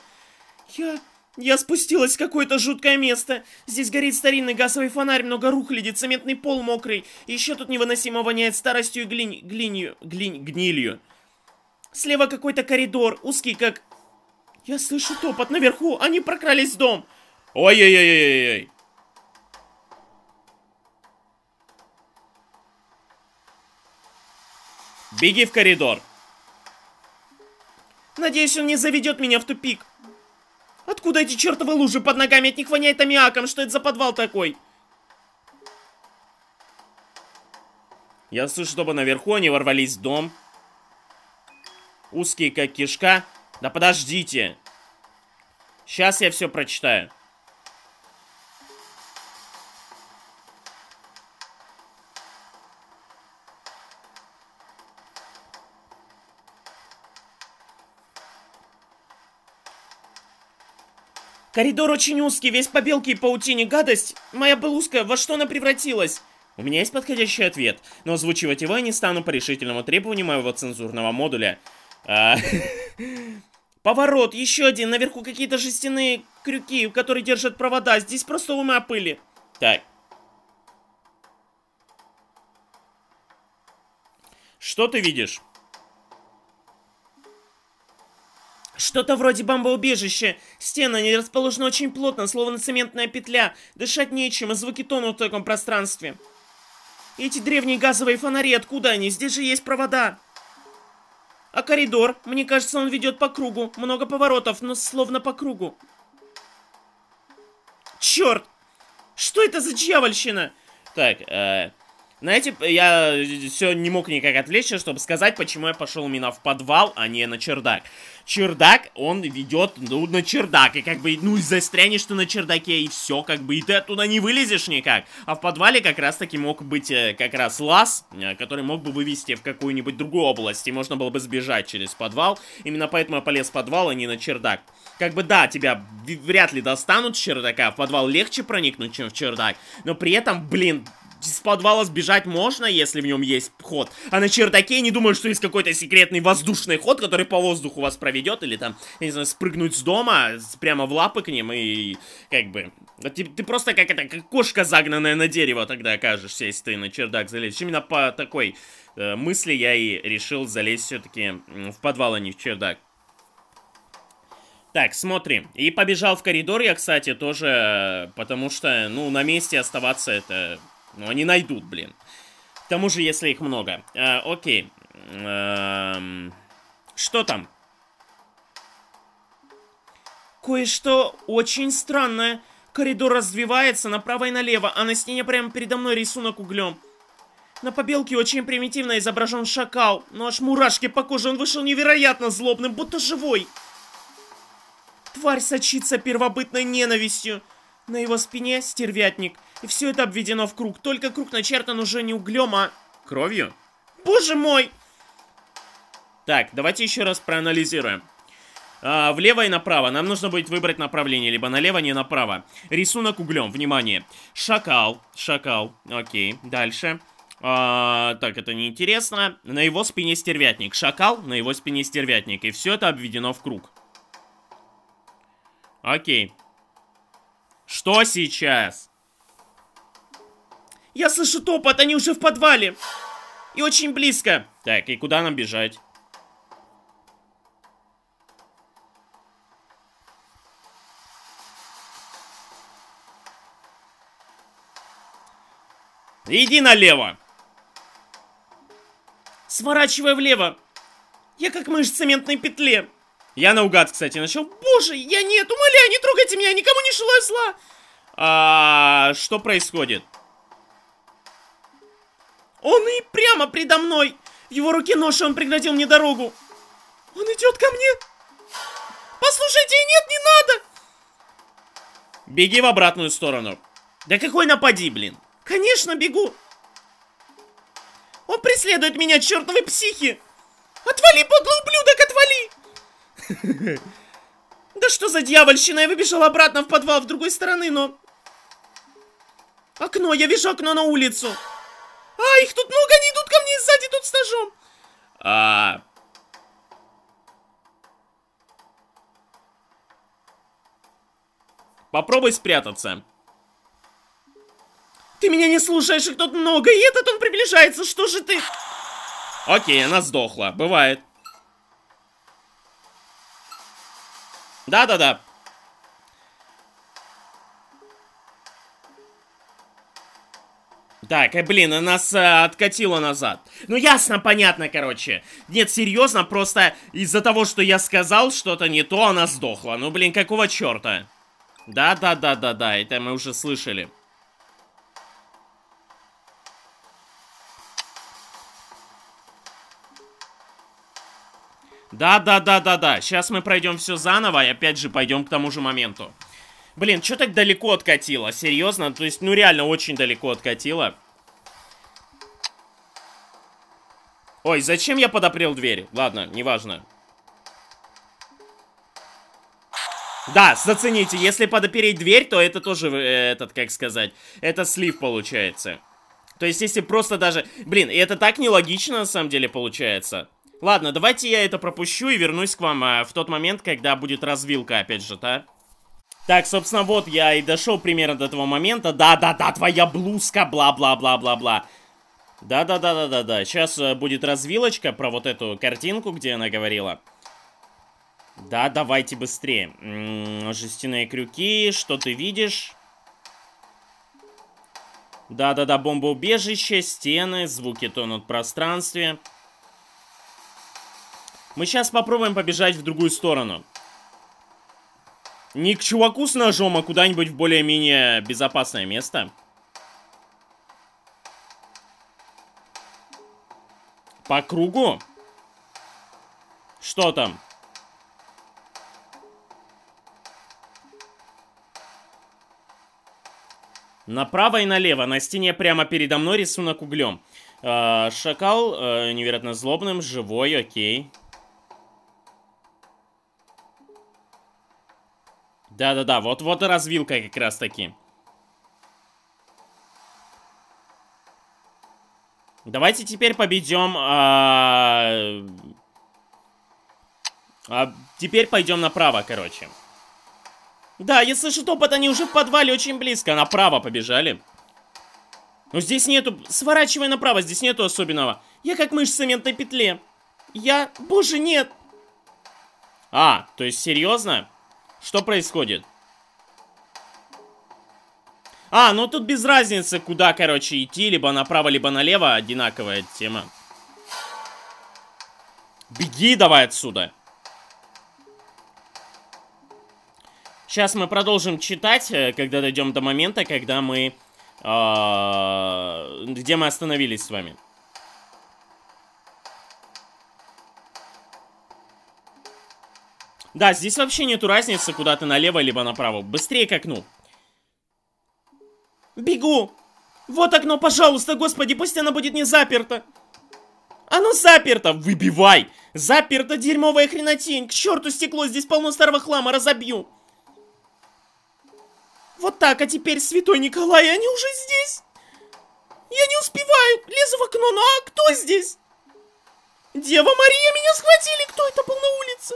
Я... Я спустилась в какое-то жуткое место. Здесь горит старинный газовый фонарь, много рухляди, цементный пол мокрый. Еще тут невыносимо воняет старостью и глинь... глинью... глинь... гнилью. Слева какой-то коридор, узкий как... Я слышу топот наверху, они прокрались в дом. Ой-ой-ой-ой-ой. Беги в коридор. Надеюсь, он не заведет меня в тупик. Откуда эти чертовы лужи под ногами? От них воняет аммиаком. Что это за подвал такой? Я слышу, чтобы наверху они ворвались в дом. Узкие, как кишка. Да подождите. Сейчас я все прочитаю. Коридор очень узкий, весь по белке и паутине, гадость. Моя блузка, во что она превратилась? У меня есть подходящий ответ, но озвучивать его я не стану по решительному требованию моего цензурного модуля. А, <laughs> поворот, еще один, наверху какие-то жестяные крюки, которые держат провода, здесь просто ума пыли. Так. Что ты видишь? Что-то вроде бомбоубежища. Стены, они расположены очень плотно, словно цементная петля. Дышать нечем, и звуки тонут в таком пространстве. Эти древние газовые фонари, откуда они? Здесь же есть провода. А коридор? Мне кажется, он ведет по кругу. Много поворотов, но словно по кругу. Черт! Что это за дьявольщина? Так, э, знаете, я типа, э, все не мог никак отвлечься, чтобы сказать, почему я пошел именно в подвал, а не на чердак. Чердак, он ведет, ну, на чердак, и как бы, ну, и застрянешь ты на чердаке, и все, как бы, и ты оттуда не вылезешь никак. А в подвале как раз-таки мог быть э, как раз лаз, э, который мог бы вывести в какую-нибудь другую область, и можно было бы сбежать через подвал. Именно поэтому я полез в подвал, а не на чердак. Как бы, да, тебя вряд ли достанут с чердака, в подвал легче проникнуть, чем в чердак, но при этом, блин, из подвала сбежать можно, если в нем есть ход. А на чердаке я не думаю, что есть какой-то секретный воздушный ход, который по воздуху вас проведет, или там, я не знаю, спрыгнуть с дома, прямо в лапы к ним, и как бы... Ты, ты просто как это, как кошка загнанная на дерево тогда окажешься, если ты на чердак залезешь. Именно по такой э, мысли я и решил залезть все-таки в подвал, а не в чердак. Так, смотри. И побежал в коридор я, кстати, тоже, э, потому что, ну, на месте оставаться это но они найдут, блин. К тому же, если их много. Э, окей. Эм... Что там? Кое-что очень странное. Коридор развивается направо и налево, а на стене прямо передо мной рисунок углем. На побелке очень примитивно изображен шакал, но аж мурашки по коже, он вышел невероятно злобным, будто живой. Тварь сочится первобытной ненавистью. На его спине стервятник. И все это обведено в круг. Только круг начертан уже не углем, а... Кровью? Боже мой! Так, давайте еще раз проанализируем. А, влево и направо. Нам нужно будет выбрать направление. Либо налево, не направо. Рисунок углем. Внимание. Шакал. Шакал. Окей. Дальше. А, так, это неинтересно. На его спине стервятник. Шакал, на его спине стервятник. И все это обведено в круг. Окей. Что сейчас? Я слышу топот, они уже в подвале. И очень близко. Так, и куда нам бежать? Иди налево. Сворачивай влево. Я как мышь в цементной петле. Я наугад, кстати, начал. Боже, я нет, умоляю, не трогайте меня, никому не желаю зла. А, что происходит? Он и прямо предо мной. В его руке нож, он преградил мне дорогу. Он идет ко мне. Послушайте, нет, не надо. Беги в обратную сторону. Да какой напади, блин. Конечно, бегу. Он преследует меня, чертовы психи. Отвали, подлый ублюдок, отвали. Да что за дьявольщина? Я выбежал обратно в подвал в другой стороны, но... Окно, я вижу окно на улицу. А, их тут много, они идут ко мне сзади, тут с ножом. А... Попробуй спрятаться. Ты меня не слушаешь, их тут много, и этот он приближается, что же ты... Окей, она сдохла, бывает. Да-да-да. Так, блин, она нас э, откатила назад. Ну, ясно, понятно, короче. Нет, серьезно, просто из-за того, что я сказал что-то не то, она сдохла. Ну, блин, какого черта? Да-да-да-да-да, это мы уже слышали. Да-да-да-да-да. Сейчас мы пройдем все заново и опять же пойдем к тому же моменту. Блин, что так далеко откатило? Серьезно? То есть, ну реально очень далеко откатило. Ой, зачем я подопрел дверь? Ладно, неважно. Да, зацените, если подопереть дверь, то это тоже, э, этот, как сказать, это слив получается. То есть, если просто даже... Блин, и это так нелогично на самом деле получается. Ладно, давайте я это пропущу и вернусь к вам э, в тот момент, когда будет развилка, опять же, да? Так, собственно, вот я и дошел примерно до этого момента. Да-да-да, твоя блузка, бла-бла-бла-бла-бла. Да-да-да-да-да-да. Сейчас э, будет развилочка про вот эту картинку, где она говорила. Да, давайте быстрее. М -м, жестяные крюки, что ты видишь? Да-да-да, бомбоубежище, стены, звуки тонут в пространстве. Мы сейчас попробуем побежать в другую сторону. Не к чуваку с ножом, а куда-нибудь в более-менее безопасное место. По кругу? Что там? Направо и налево. На стене прямо передо мной рисунок углем. Э -э, шакал э невероятно злобным, живой, окей. Да-да-да, вот-вот и развилка как раз таки. Давайте теперь победем... А... А теперь пойдем направо, короче. Да, если что, топот, они уже в подвале очень близко. Направо побежали. Но здесь нету... Сворачивай направо, здесь нету особенного. Я как мышь в цементной петле. Я... Боже, нет! А, то есть серьезно? Что происходит? А, ну тут без разницы, куда, короче, идти. Либо направо, либо налево. Одинаковая тема. Беги давай отсюда. Сейчас мы продолжим читать, э, когда дойдем до момента, когда мы... Э, где мы остановились с вами. Да, здесь вообще нету разницы, куда ты налево, либо направо. Быстрее к окну. Бегу! Вот окно, пожалуйста, господи, пусть оно будет не заперто. Оно заперто! Выбивай! Заперто, дерьмовая хренотень! К черту стекло, здесь полно старого хлама, разобью! Вот так, а теперь, святой Николай, они уже здесь? Я не успеваю, лезу в окно, ну а кто здесь? Дева Мария, меня схватили, кто это был на улице?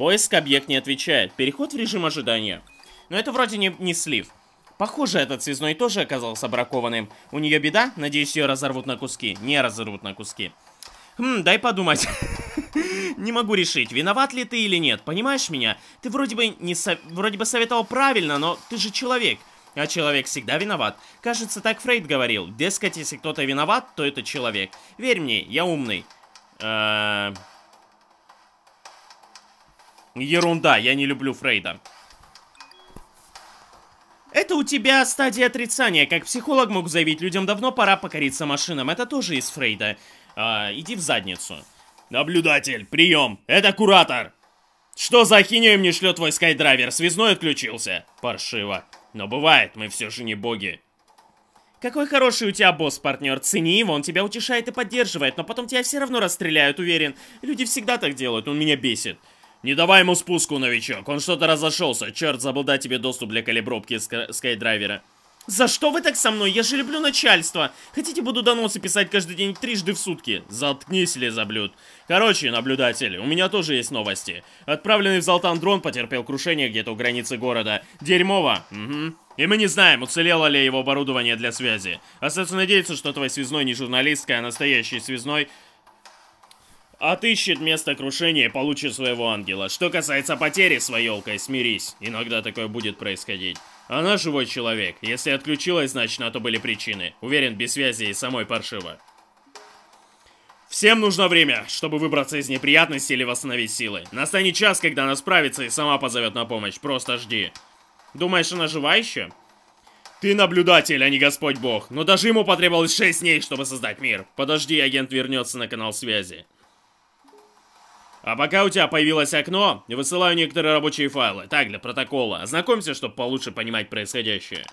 Поиск объект не отвечает. Переход в режим ожидания. Но это вроде не, не слив. Похоже, этот связной тоже оказался бракованным. У нее беда? Надеюсь, ее разорвут на куски. Не разорвут на куски. Хм, дай подумать. <laughs> Не могу решить, виноват ли ты или нет. Понимаешь меня? Ты вроде бы не вроде бы советовал правильно, но ты же человек. А человек всегда виноват. Кажется, так Фрейд говорил. Дескать, если кто-то виноват, то это человек. Верь мне, я умный. Эээ... Ерунда, я не люблю Фрейда. Это у тебя стадия отрицания. Как психолог мог заявить людям давно, пора покориться машинам. Это тоже из Фрейда. А, иди в задницу. Наблюдатель, прием. Это куратор. Что за ахинею мне шлет твой скайдрайвер? Связной отключился. Паршиво. Но бывает, мы все же не боги. Какой хороший у тебя босс, партнер. Цени его, он тебя утешает и поддерживает, но потом тебя все равно расстреляют, уверен. Люди всегда так делают, он меня бесит. Не давай ему спуску, новичок. Он что-то разошелся. Черт, забыл дать тебе доступ для калибровки ск скайдрайвера. За что вы так со мной? Я же люблю начальство. Хотите, буду доносы писать каждый день трижды в сутки? Заткнись, лизоблюд. Короче, наблюдатель, у меня тоже есть новости. Отправленный в Золтан дрон потерпел крушение где-то у границы города. Дерьмово. Угу. И мы не знаем, уцелело ли его оборудование для связи. Остается надеяться, что твой связной не журналистка, а настоящий связной отыщет место крушения и получит своего ангела. Что касается потери своей елкой, смирись. Иногда такое будет происходить. Она живой человек. Если отключилась, значит на то были причины. Уверен, без связи и самой паршиво. Всем нужно время, чтобы выбраться из неприятностей или восстановить силы. Настанет час, когда она справится и сама позовет на помощь. Просто жди. Думаешь, она жива еще? Ты наблюдатель, а не Господь Бог. Но даже ему потребовалось 6 дней, чтобы создать мир. Подожди, агент вернется на канал связи. А пока у тебя появилось окно, я высылаю некоторые рабочие файлы. Так, для протокола. Ознакомься, чтобы получше понимать происходящее.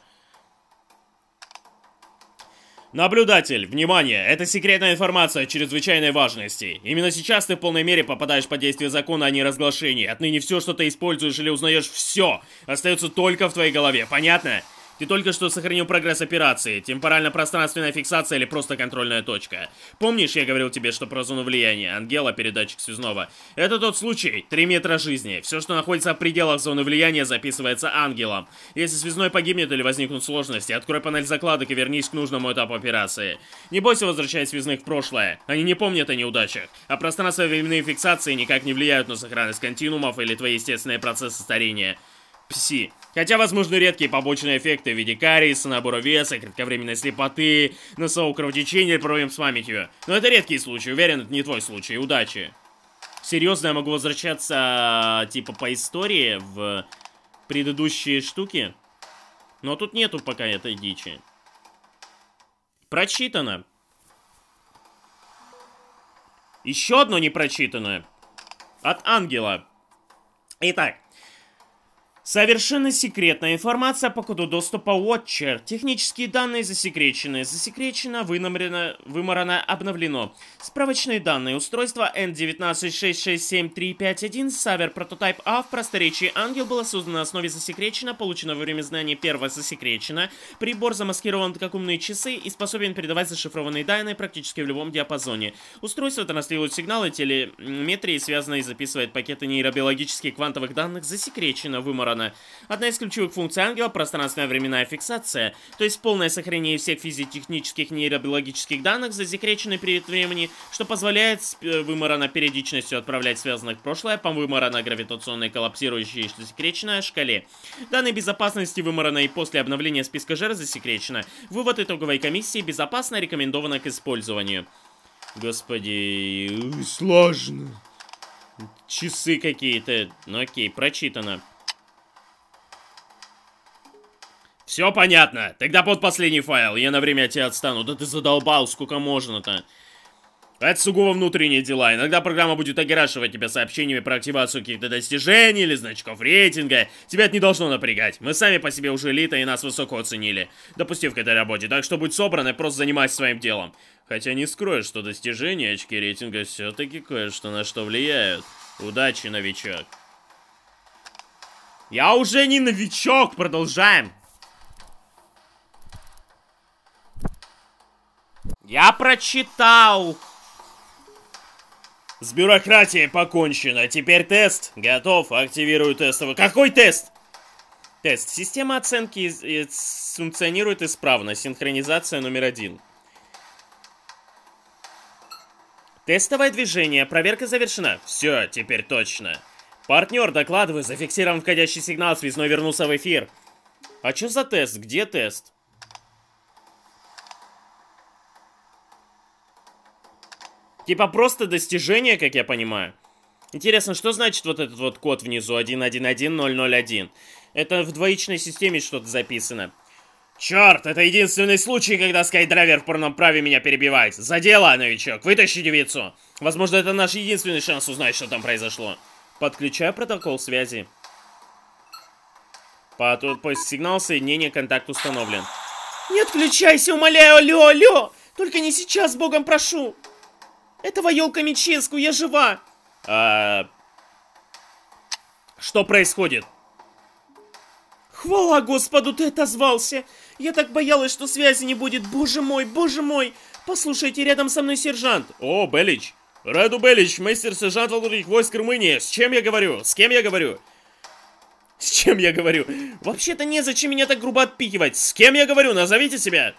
Наблюдатель, внимание! Это секретная информация чрезвычайной важности. Именно сейчас ты в полной мере попадаешь под действие закона о а неразглашении. Отныне все, что ты используешь или узнаешь, все остается только в твоей голове. Понятно? Понятно? Ты только что сохранил прогресс операции, темпорально-пространственная фиксация или просто контрольная точка. Помнишь, я говорил тебе, что про зону влияния, Ангела, передатчик Связного. Это тот случай, 3 метра жизни. Все, что находится в пределах зоны влияния, записывается Ангелом. Если Связной погибнет или возникнут сложности, открой панель закладок и вернись к нужному этапу операции. Не бойся возвращать Связных в прошлое, они не помнят о неудачах. А пространственно-временные фиксации никак не влияют на сохранность континуумов или твои естественные процессы старения. Пси. Хотя возможны редкие побочные эффекты в виде кариеса, набора веса, кратковременной слепоты, носового кровотечения или проблем с памятью. Но это редкие случаи, уверен, это не твой случай. Удачи. Серьезно, я могу возвращаться, типа, по истории в предыдущие штуки. Но тут нету пока этой дичи. Прочитано. Еще одно непрочитанное. От ангела. Итак, Совершенно секретная информация по коду доступа Watcher. Технические данные засекречены. Засекречено, выномрено, выморано, обновлено. Справочные данные устройства n 19667351 Савер Prototype A а в просторечии Ангел было создано на основе засекречено, получено во время знания первое засекречено. Прибор замаскирован как умные часы и способен передавать зашифрованные данные практически в любом диапазоне. Устройство транслирует сигналы телеметрии, связанные и записывает пакеты нейробиологических квантовых данных, засекречено, выморано Ворона. Одна из ключевых функций ангела – пространственная-временная фиксация, то есть полное сохранение всех физиотехнических нейробиологических данных за засекреченный период времени, что позволяет с э, периодичностью отправлять связанных в прошлое по выморана гравитационной коллапсирующей засекреченной шкале. Данные безопасности выморана и после обновления списка жертв засекречено. Вывод итоговой комиссии безопасно рекомендовано к использованию. Господи, сложно. Часы какие-то. Ну окей, прочитано. Все понятно. Тогда под последний файл. Я на время от тебя отстану. Да ты задолбал, сколько можно-то. Это сугубо внутренние дела. Иногда программа будет ограшивать тебя сообщениями про активацию каких-то достижений или значков рейтинга. Тебя это не должно напрягать. Мы сами по себе уже элита и нас высоко оценили, допустив к этой работе. Так что будь собран и просто занимайся своим делом. Хотя не скрою, что достижения очки рейтинга все-таки кое-что на что влияют. Удачи, новичок. Я уже не новичок, продолжаем. Я прочитал. С бюрократией покончено. Теперь тест. Готов. Активирую тестовый. Какой тест? Тест. Система оценки функционирует исправно. Синхронизация номер один. Тестовое движение. Проверка завершена. Все, теперь точно. Партнер, докладываю, зафиксирован входящий сигнал, связной вернулся в эфир. А что за тест? Где тест? Типа просто достижение, как я понимаю. Интересно, что значит вот этот вот код внизу 111001? Это в двоичной системе что-то записано. Черт, это единственный случай, когда скайдрайвер в порном праве меня перебивает. За дело, новичок, вытащи девицу. Возможно, это наш единственный шанс узнать, что там произошло. Подключаю протокол связи. По, по сигнал соединения контакт установлен. Не отключайся, умоляю, алло, алло! Только не сейчас, богом прошу! Этого елка Мечинскую, я жива! А... Что происходит? Хвала Господу, ты отозвался! Я так боялась, что связи не будет, боже мой, боже мой! Послушайте, рядом со мной сержант. О, Белич! Раду Белич, мастер-сержант внутренних войск Румынии. С чем я говорю? С кем я говорю? С чем я говорю? Вообще-то незачем меня так грубо отпихивать. С кем я говорю? Назовите себя.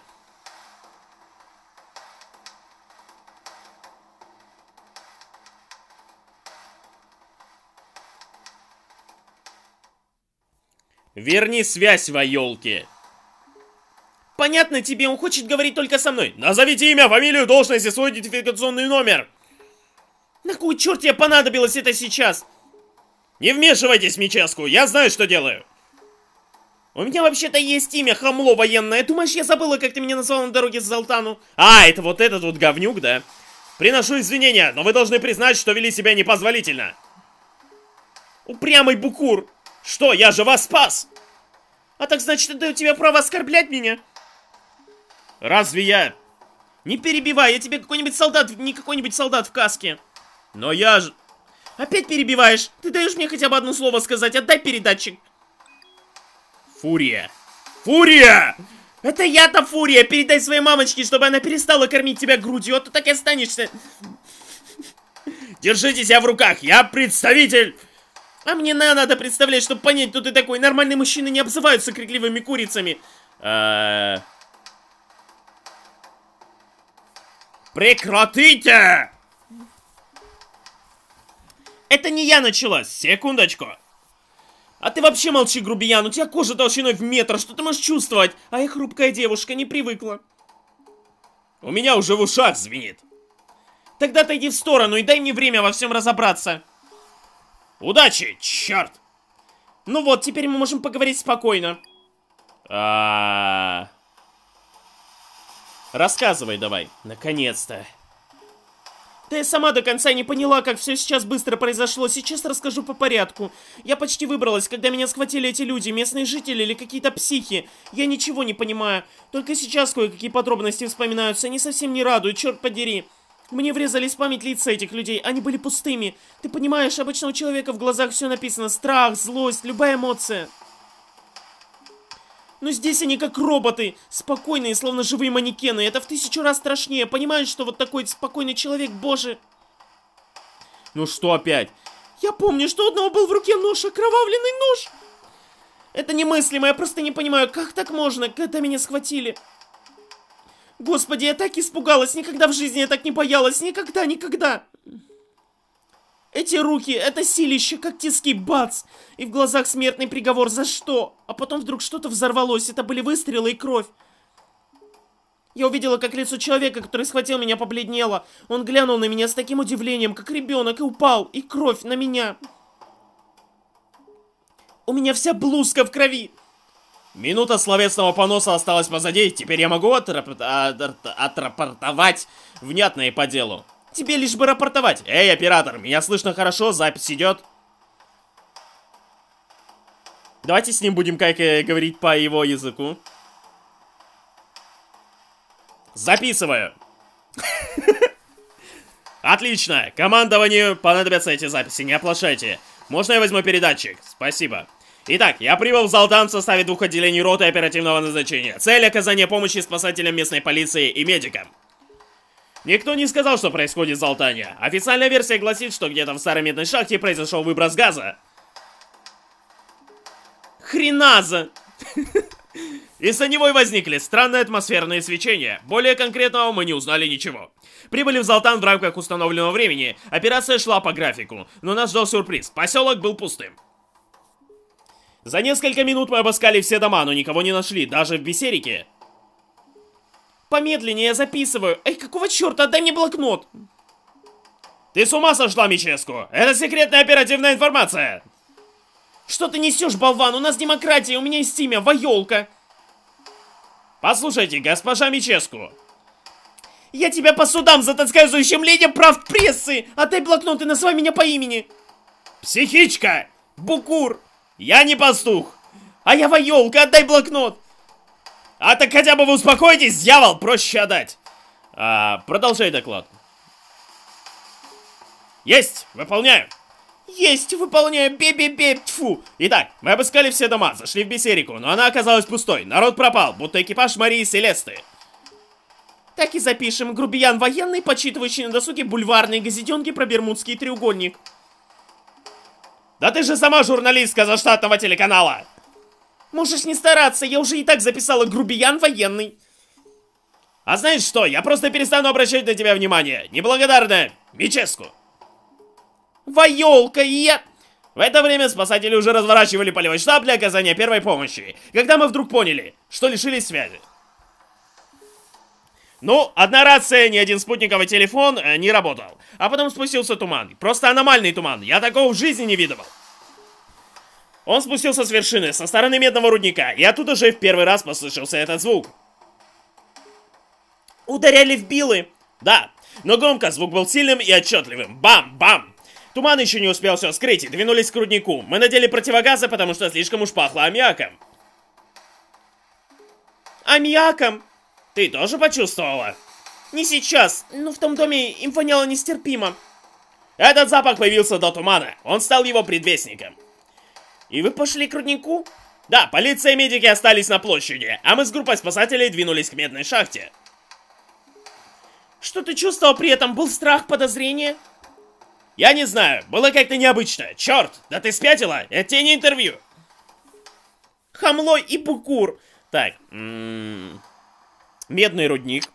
Верни связь, воелки! Понятно тебе, он хочет говорить только со мной. Назовите имя, фамилию, должность и свой идентификационный номер. На кой черт я понадобилось это сейчас? Не вмешивайтесь, Мическу, я знаю, что делаю. У меня вообще-то есть имя Хамло военное. Думаешь, я забыла, как ты меня назвал на дороге с Золтану? А, это вот этот вот говнюк, да? Приношу извинения, но вы должны признать, что вели себя непозволительно. Упрямый букур. Что, я же вас спас! А так значит, это у тебя право оскорблять меня? Разве я... Не перебивай, я тебе какой-нибудь солдат, не какой-нибудь солдат в каске. Но я же... Опять перебиваешь? Ты даешь мне хотя бы одно слово сказать, отдай передатчик. Фурия. Фурия! Это я-то фурия, передай своей мамочке, чтобы она перестала кормить тебя грудью, а то так и останешься. Держите себя в руках, я представитель а мне на надо представлять, чтобы понять, кто ты такой. Нормальные мужчины не обзываются крикливыми курицами. А... Прекратите! Это не я начала, секундочку. А ты вообще молчи, грубиян, у тебя кожа толщиной в метр, что ты можешь чувствовать? А я хрупкая девушка, не привыкла. У меня уже в ушах звенит. Тогда отойди в сторону и дай мне время во всем разобраться. Удачи, черт! Ну вот, теперь мы можем поговорить спокойно. А -а -а. Рассказывай давай. Наконец-то. Да я сама до конца не поняла, как все сейчас быстро произошло. Сейчас расскажу по порядку. Я почти выбралась, когда меня схватили эти люди, местные жители или какие-то психи. Я ничего не понимаю. Только сейчас кое-какие подробности вспоминаются. Они совсем не радуют, черт подери. Мне врезались в память лица этих людей. Они были пустыми. Ты понимаешь, обычно у человека в глазах все написано. Страх, злость, любая эмоция. Но здесь они как роботы, спокойные, словно живые манекены. Это в тысячу раз страшнее. Понимаешь, что вот такой спокойный человек, боже. Ну что опять? Я помню, что у одного был в руке нож, окровавленный нож. Это немыслимо, я просто не понимаю, как так можно, когда меня схватили? Господи, я так испугалась, никогда в жизни я так не боялась, никогда, никогда. Эти руки, это силище, как тиски, бац! И в глазах смертный приговор, за что? А потом вдруг что-то взорвалось, это были выстрелы и кровь. Я увидела, как лицо человека, который схватил меня, побледнело. Он глянул на меня с таким удивлением, как ребенок, и упал, и кровь на меня. У меня вся блузка в крови. Минута словесного поноса осталась позади, теперь я могу отрап отрапортовать внятное по делу. Тебе лишь бы рапортовать. Эй, оператор, меня слышно хорошо, запись идет. Давайте с ним будем как говорить по его языку. Записываю. <laughs> Отлично. Командованию понадобятся эти записи, не оплошайте. Можно я возьму передатчик? Спасибо. Итак, я прибыл в Залтан в составе двух отделений роты оперативного назначения. Цель оказания помощи спасателям местной полиции и медикам. Никто не сказал, что происходит в Залтане. Официальная версия гласит, что где-то в старой медной шахте произошел выброс газа. Хреназа! <laughs> Из-за него и возникли странные атмосферные свечения. Более конкретного мы не узнали ничего. Прибыли в Залтан в рамках установленного времени. Операция шла по графику, но нас ждал сюрприз. Поселок был пустым. За несколько минут мы обыскали все дома, но никого не нашли, даже в бисерике. Помедленнее, я записываю. Эй, какого черта? Отдай мне блокнот. Ты с ума сошла, Мическу? Это секретная оперативная информация. Что ты несешь, болван? У нас демократия, у меня есть имя, воелка. Послушайте, госпожа Мическу. Я тебя по судам затаскаю за ущемление прав прессы. Отдай блокноты, называй меня по имени. Психичка! Букур! Я не пастух! А я воелка, отдай блокнот! А так хотя бы вы успокойтесь, дьявол, проще отдать. А, продолжай доклад. Есть, выполняю. Есть, выполняю, бе-бе-бе, тьфу. Итак, мы обыскали все дома, зашли в бисерику, но она оказалась пустой. Народ пропал, будто экипаж Марии Селесты. Так и запишем. Грубиян военный, почитывающий на досуге бульварные газетенки про Бермудский треугольник. Да ты же сама журналистка за штатного телеканала! Можешь не стараться, я уже и так записала грубиян военный. А знаешь что, я просто перестану обращать на тебя внимание. Неблагодарная Мическу. Воелка, я... В это время спасатели уже разворачивали полевой штаб для оказания первой помощи, когда мы вдруг поняли, что лишились связи. Ну, одна рация, ни один спутниковый телефон э, не работал. А потом спустился туман. Просто аномальный туман. Я такого в жизни не видывал. Он спустился с вершины, со стороны медного рудника, и оттуда же в первый раз послышался этот звук. Ударяли в билы. Да, но громко звук был сильным и отчетливым. Бам-бам! Туман еще не успел все скрыть и двинулись к руднику. Мы надели противогазы, потому что слишком уж пахло аммиаком. Аммиаком? Ты тоже почувствовала? Не сейчас, но ну, в том доме им воняло нестерпимо. Этот запах появился до тумана, он стал его предвестником. И вы пошли к руднику? Да, полиция и медики остались на площади, а мы с группой спасателей двинулись к медной шахте. Что ты чувствовал при этом? Был страх, подозрение? Я не знаю, было как-то необычно. Черт, да ты спятила? Это тебе не интервью. хамло и Букур. Так, м м-м. Медный рудник.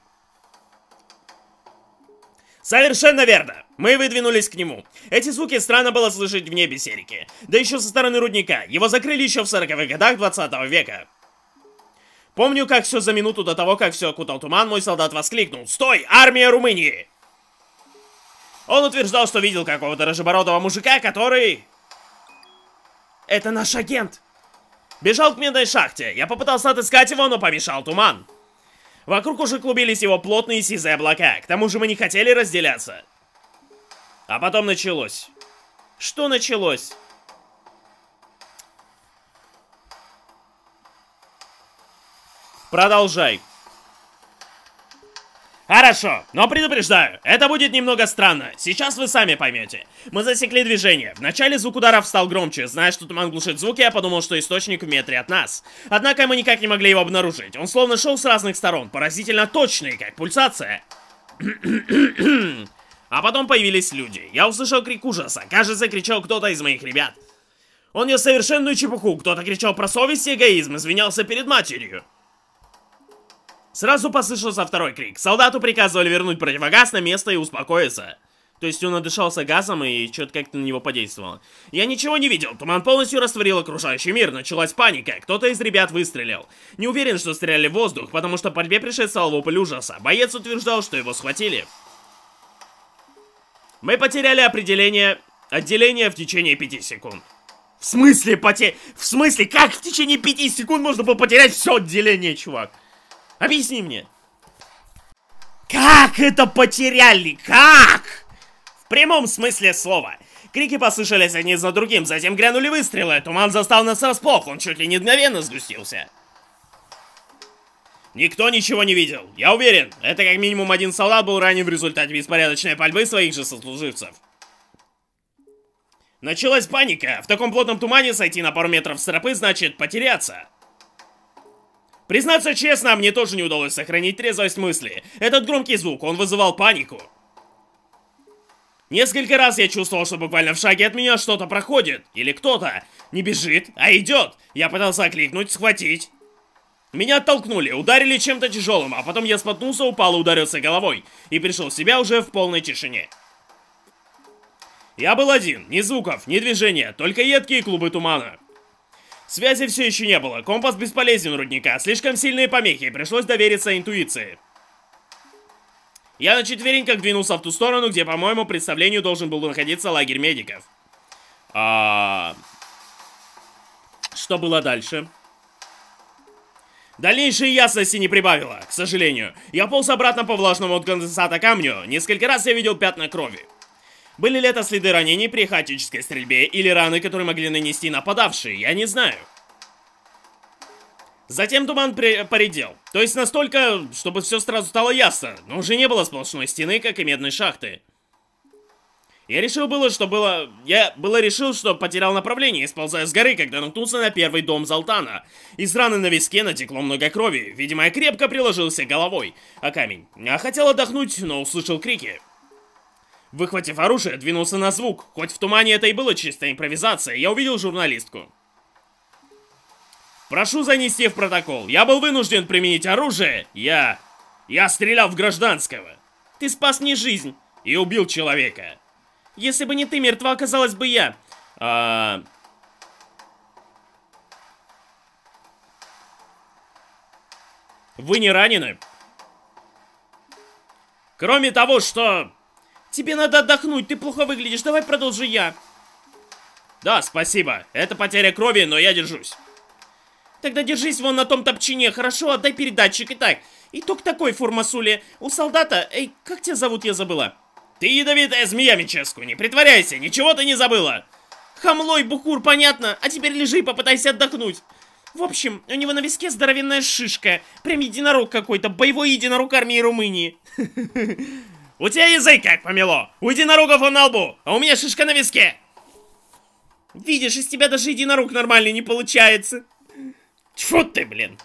Совершенно верно. Мы выдвинулись к нему. Эти звуки странно было слышать в небе Серики. Да еще со стороны рудника. Его закрыли еще в 40-х годах 20 -го века. Помню, как все за минуту до того, как все окутал туман, мой солдат воскликнул. «Стой! Армия Румынии!» Он утверждал, что видел какого-то рыжебородого мужика, который... Это наш агент. Бежал к медной шахте. Я попытался отыскать его, но помешал туман. Вокруг уже клубились его плотные сизые облака, к тому же мы не хотели разделяться. А потом началось. Что началось? Продолжай. Хорошо, но предупреждаю, это будет немного странно. Сейчас вы сами поймете. Мы засекли движение. Вначале звук ударов стал громче. Зная, что туман глушит звуки, я подумал, что источник в метре от нас. Однако мы никак не могли его обнаружить. Он словно шел с разных сторон, поразительно точный, как пульсация. а потом появились люди. Я услышал крик ужаса. Кажется, кричал кто-то из моих ребят. Он нес совершенную чепуху. Кто-то кричал про совесть и эгоизм, извинялся перед матерью. Сразу послышался второй крик. Солдату приказывали вернуть противогаз на место и успокоиться. То есть он надышался газом и что-то как-то на него подействовало. Я ничего не видел, туман полностью растворил окружающий мир, началась паника, кто-то из ребят выстрелил. Не уверен, что стреляли в воздух, потому что по борьбе пришествовал вопль ужаса. Боец утверждал, что его схватили. Мы потеряли определение... Отделение в течение 5 секунд. В смысле поте... В смысле, как в течение 5 секунд можно было потерять все отделение, чувак? Объясни мне. Как это потеряли? Как? В прямом смысле слова. Крики послышались одни за другим, затем грянули выстрелы. Туман застал нас расплох, он чуть ли не мгновенно сгустился. Никто ничего не видел, я уверен. Это как минимум один солдат был ранен в результате беспорядочной пальбы своих же сослуживцев. Началась паника. В таком плотном тумане сойти на пару метров с тропы значит потеряться. Признаться честно, мне тоже не удалось сохранить трезвость мысли. Этот громкий звук, он вызывал панику. Несколько раз я чувствовал, что буквально в шаге от меня что-то проходит. Или кто-то. Не бежит, а идет. Я пытался окликнуть, схватить. Меня оттолкнули, ударили чем-то тяжелым, а потом я споткнулся, упал и ударился головой. И пришел в себя уже в полной тишине. Я был один, ни звуков, ни движения, только едкие клубы тумана. Связи все еще не было, компас бесполезен у рудника, слишком сильные помехи, пришлось довериться интуиции. Я на четвереньках двинулся в ту сторону, где, по моему представлению, должен был находиться лагерь медиков. А... Что было дальше? Дальнейшей ясности не прибавило, к сожалению. Я полз обратно по влажному от конденсата камню. Несколько раз я видел пятна крови. Были ли это следы ранений при хаотической стрельбе или раны, которые могли нанести нападавшие, я не знаю. Затем туман поредел. То есть настолько, чтобы все сразу стало ясно, но уже не было сплошной стены, как и медной шахты. Я решил было, что было... Я было решил, что потерял направление, сползая с горы, когда наткнулся на первый дом Залтана. Из раны на виске натекло много крови. Видимо, я крепко приложился головой. А камень. Я хотел отдохнуть, но услышал крики. Выхватив оружие, двинулся на звук. Хоть в тумане это и было чистая импровизация, я увидел журналистку. Прошу занести в протокол. Я был вынужден применить оружие. Я... Я стрелял в гражданского. Ты спас мне жизнь. И убил человека. Если бы не ты, мертва оказалась бы я. А... Вы не ранены? Кроме того, что... Тебе надо отдохнуть, ты плохо выглядишь, давай продолжу я. Да, спасибо. Это потеря крови, но я держусь. Тогда держись вон на том топчине, хорошо? Отдай передатчик. Итак, итог такой, формасули. У солдата... Эй, как тебя зовут, я забыла. Ты ядовитая змея, Мическу, не притворяйся, ничего ты не забыла. Хамлой, букур, понятно. А теперь лежи и попытайся отдохнуть. В общем, у него на виске здоровенная шишка. Прям единорог какой-то, боевой единорог армии Румынии. <laughs> У тебя язык как помело! У единорогов он на лбу, а у меня шишка на виске! Видишь, из тебя даже единорог нормальный не получается. Тьфу ты, блин.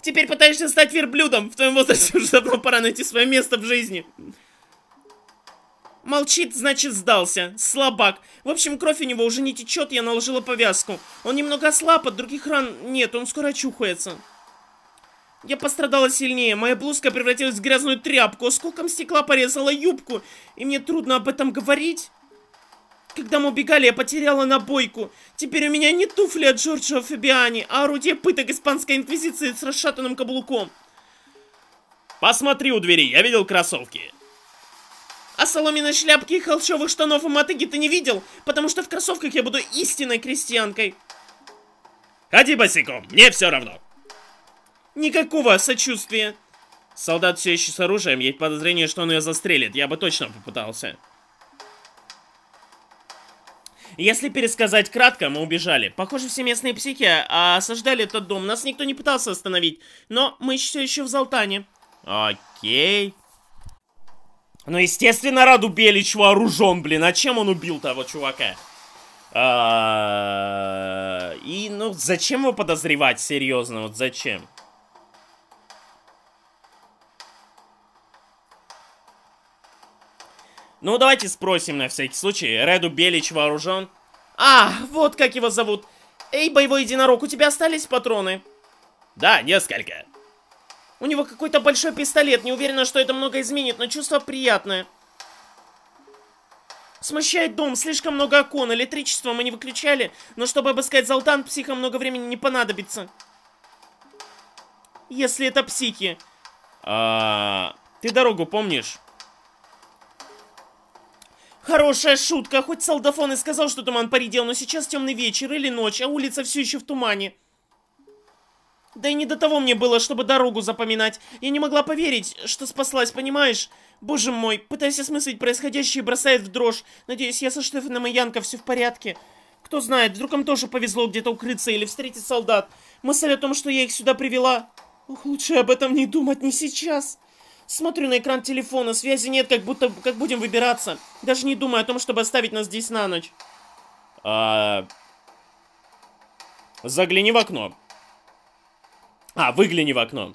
Теперь пытаешься стать верблюдом. В твоем возрасте уже давно пора найти свое место в жизни. Молчит, значит сдался. Слабак. В общем, кровь у него уже не течет, я наложила повязку. Он немного слаб, от других ран нет, он скоро очухается. Я пострадала сильнее. Моя блузка превратилась в грязную тряпку. Осколком стекла порезала юбку. И мне трудно об этом говорить. Когда мы убегали, я потеряла набойку. Теперь у меня не туфли от Джорджа Фабиани, а орудие пыток испанской инквизиции с расшатанным каблуком. Посмотри у двери, я видел кроссовки. А соломенной шляпки и холчевых штанов у мотыги ты не видел, потому что в кроссовках я буду истинной крестьянкой. Ходи босиком, мне все равно. Никакого сочувствия. Солдат все еще с оружием, есть подозрение, что он ее застрелит. Я бы точно попытался. Если пересказать кратко, мы убежали. Похоже, все местные психи а, осаждали этот дом. Нас никто не пытался остановить, но мы все еще в Золтане. Окей. Ну, естественно, Раду Белич вооружен, блин. А чем он убил того чувака? А, и, ну, зачем его подозревать, серьезно, вот зачем? Ну, давайте спросим на всякий случай. Реду Белич вооружен? А, вот как его зовут. Эй, боевой единорог, у тебя остались патроны? Да, несколько. У него какой-то большой пистолет. Не уверена, что это много изменит, но чувство приятное. Смущает дом, слишком много окон, электричество мы не выключали, но чтобы обыскать Залтан, психам много времени не понадобится. Если это психи. А -а -а. Ты дорогу помнишь? Хорошая шутка, хоть солдафон и сказал, что туман поредел, но сейчас темный вечер или ночь, а улица все еще в тумане. Да и не до того мне было, чтобы дорогу запоминать. Я не могла поверить, что спаслась, понимаешь? Боже мой, пытаясь осмыслить происходящее бросает в дрожь. Надеюсь, я со Штефаном и Янко все в порядке. Кто знает, вдруг им тоже повезло где-то укрыться или встретить солдат. Мысль о том, что я их сюда привела... Ух, лучше об этом не думать, не сейчас. Смотрю на экран телефона, связи нет, как будто как будем выбираться. Даже не думаю о том, чтобы оставить нас здесь на ночь. А... Загляни в окно. А, выгляни в окно.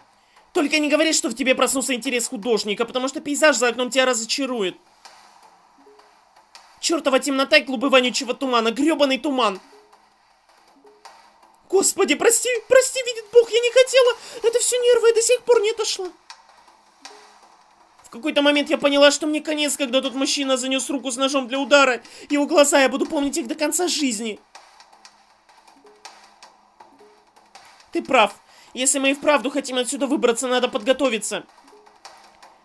Только не говори, что в тебе проснулся интерес художника, потому что пейзаж за окном тебя разочарует. Чёртова темнота и клубы вонючего тумана, гребаный туман. Господи, прости, прости, видит Бог, я не хотела. Это все нервы, я до сих пор не отошла. В какой-то момент я поняла, что мне конец, когда тот мужчина занес руку с ножом для удара. Его глаза, я буду помнить их до конца жизни. Ты прав. Если мы и вправду хотим отсюда выбраться, надо подготовиться.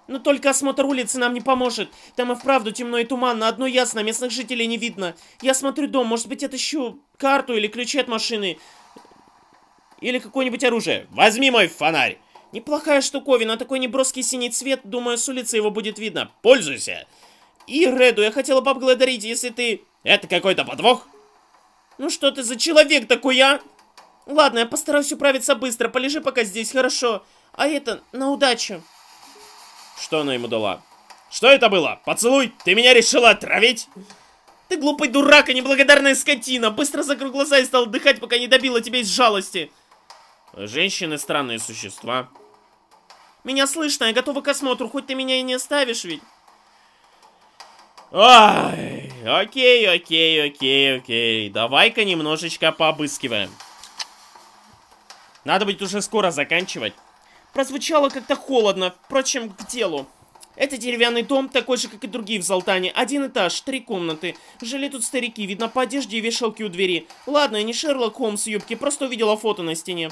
Но только осмотр улицы нам не поможет. Там и вправду темно и туманно. Одно ясно, местных жителей не видно. Я смотрю дом. Может быть, я тащу карту или ключи от машины. Или какое-нибудь оружие. Возьми мой фонарь. Неплохая штуковина, такой неброский синий цвет, думаю, с улицы его будет видно. Пользуйся. И Реду я хотела поблагодарить, если ты... Это какой-то подвох? Ну что ты за человек такой, а? Ладно, я постараюсь управиться быстро, полежи пока здесь, хорошо. А это, на удачу. Что она ему дала? Что это было? Поцелуй? Ты меня решила отравить? Ты глупый дурак и а неблагодарная скотина! Быстро закрыл глаза и стал отдыхать, пока не добила тебя из жалости. Женщины странные существа. Меня слышно, я готова к осмотру, хоть ты меня и не оставишь ведь. Ай, окей, окей, окей, окей. Давай-ка немножечко пообыскиваем. Надо будет уже скоро заканчивать. Прозвучало как-то холодно, впрочем, к делу. Это деревянный дом, такой же, как и другие в Золтане. Один этаж, три комнаты. Жили тут старики, видно по одежде и вешалке у двери. Ладно, не Шерлок Холмс юбки, просто увидела фото на стене.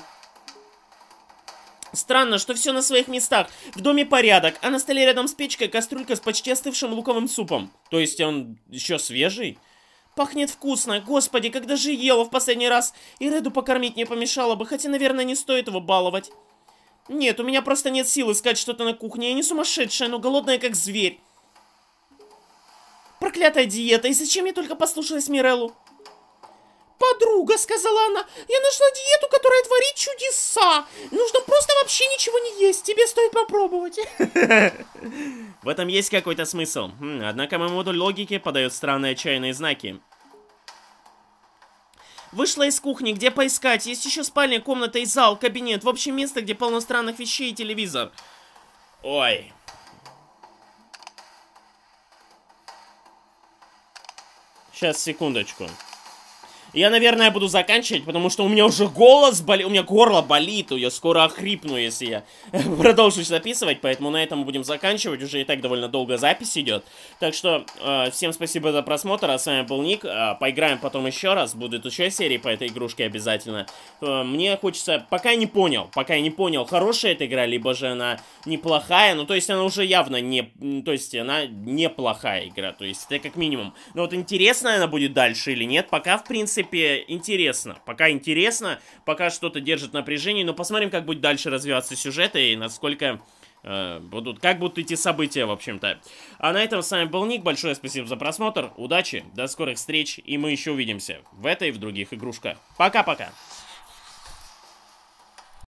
Странно, что все на своих местах. В доме порядок, а на столе рядом с печкой кастрюлька с почти остывшим луковым супом. То есть он еще свежий? Пахнет вкусно. Господи, когда же ела в последний раз? И Реду покормить не помешало бы, хотя, наверное, не стоит его баловать. Нет, у меня просто нет сил искать что-то на кухне. Я не сумасшедшая, но голодная как зверь. Проклятая диета, и зачем я только послушалась Миреллу? «Подруга», — сказала она, — «я нашла диету, которая творит чудеса. Нужно просто вообще ничего не есть. Тебе стоит попробовать». <laughs> В этом есть какой-то смысл. Хм, однако моему модуль логики подает странные отчаянные знаки. Вышла из кухни, где поискать? Есть еще спальня, комната и зал, кабинет. В общем, место, где полно странных вещей и телевизор. Ой. Сейчас, Секундочку. Я, наверное, буду заканчивать, потому что у меня уже голос болит, у меня горло болит, я скоро охрипну, если я <laughs> продолжу записывать, поэтому на этом будем заканчивать, уже и так довольно долго запись идет. Так что, э, всем спасибо за просмотр, а с вами был Ник, э, поиграем потом еще раз, будет еще серии по этой игрушке обязательно. Э, мне хочется, пока не понял, пока я не понял, хорошая эта игра, либо же она неплохая, ну то есть она уже явно не, то есть она неплохая игра, то есть это как минимум. Но вот интересная она будет дальше или нет, пока в принципе принципе, интересно. Пока интересно, пока что-то держит напряжение, но посмотрим, как будет дальше развиваться сюжет и насколько э, будут, как будут идти события, в общем-то. А на этом с вами был Ник, большое спасибо за просмотр, удачи, до скорых встреч, и мы еще увидимся в этой и в других игрушках. Пока-пока!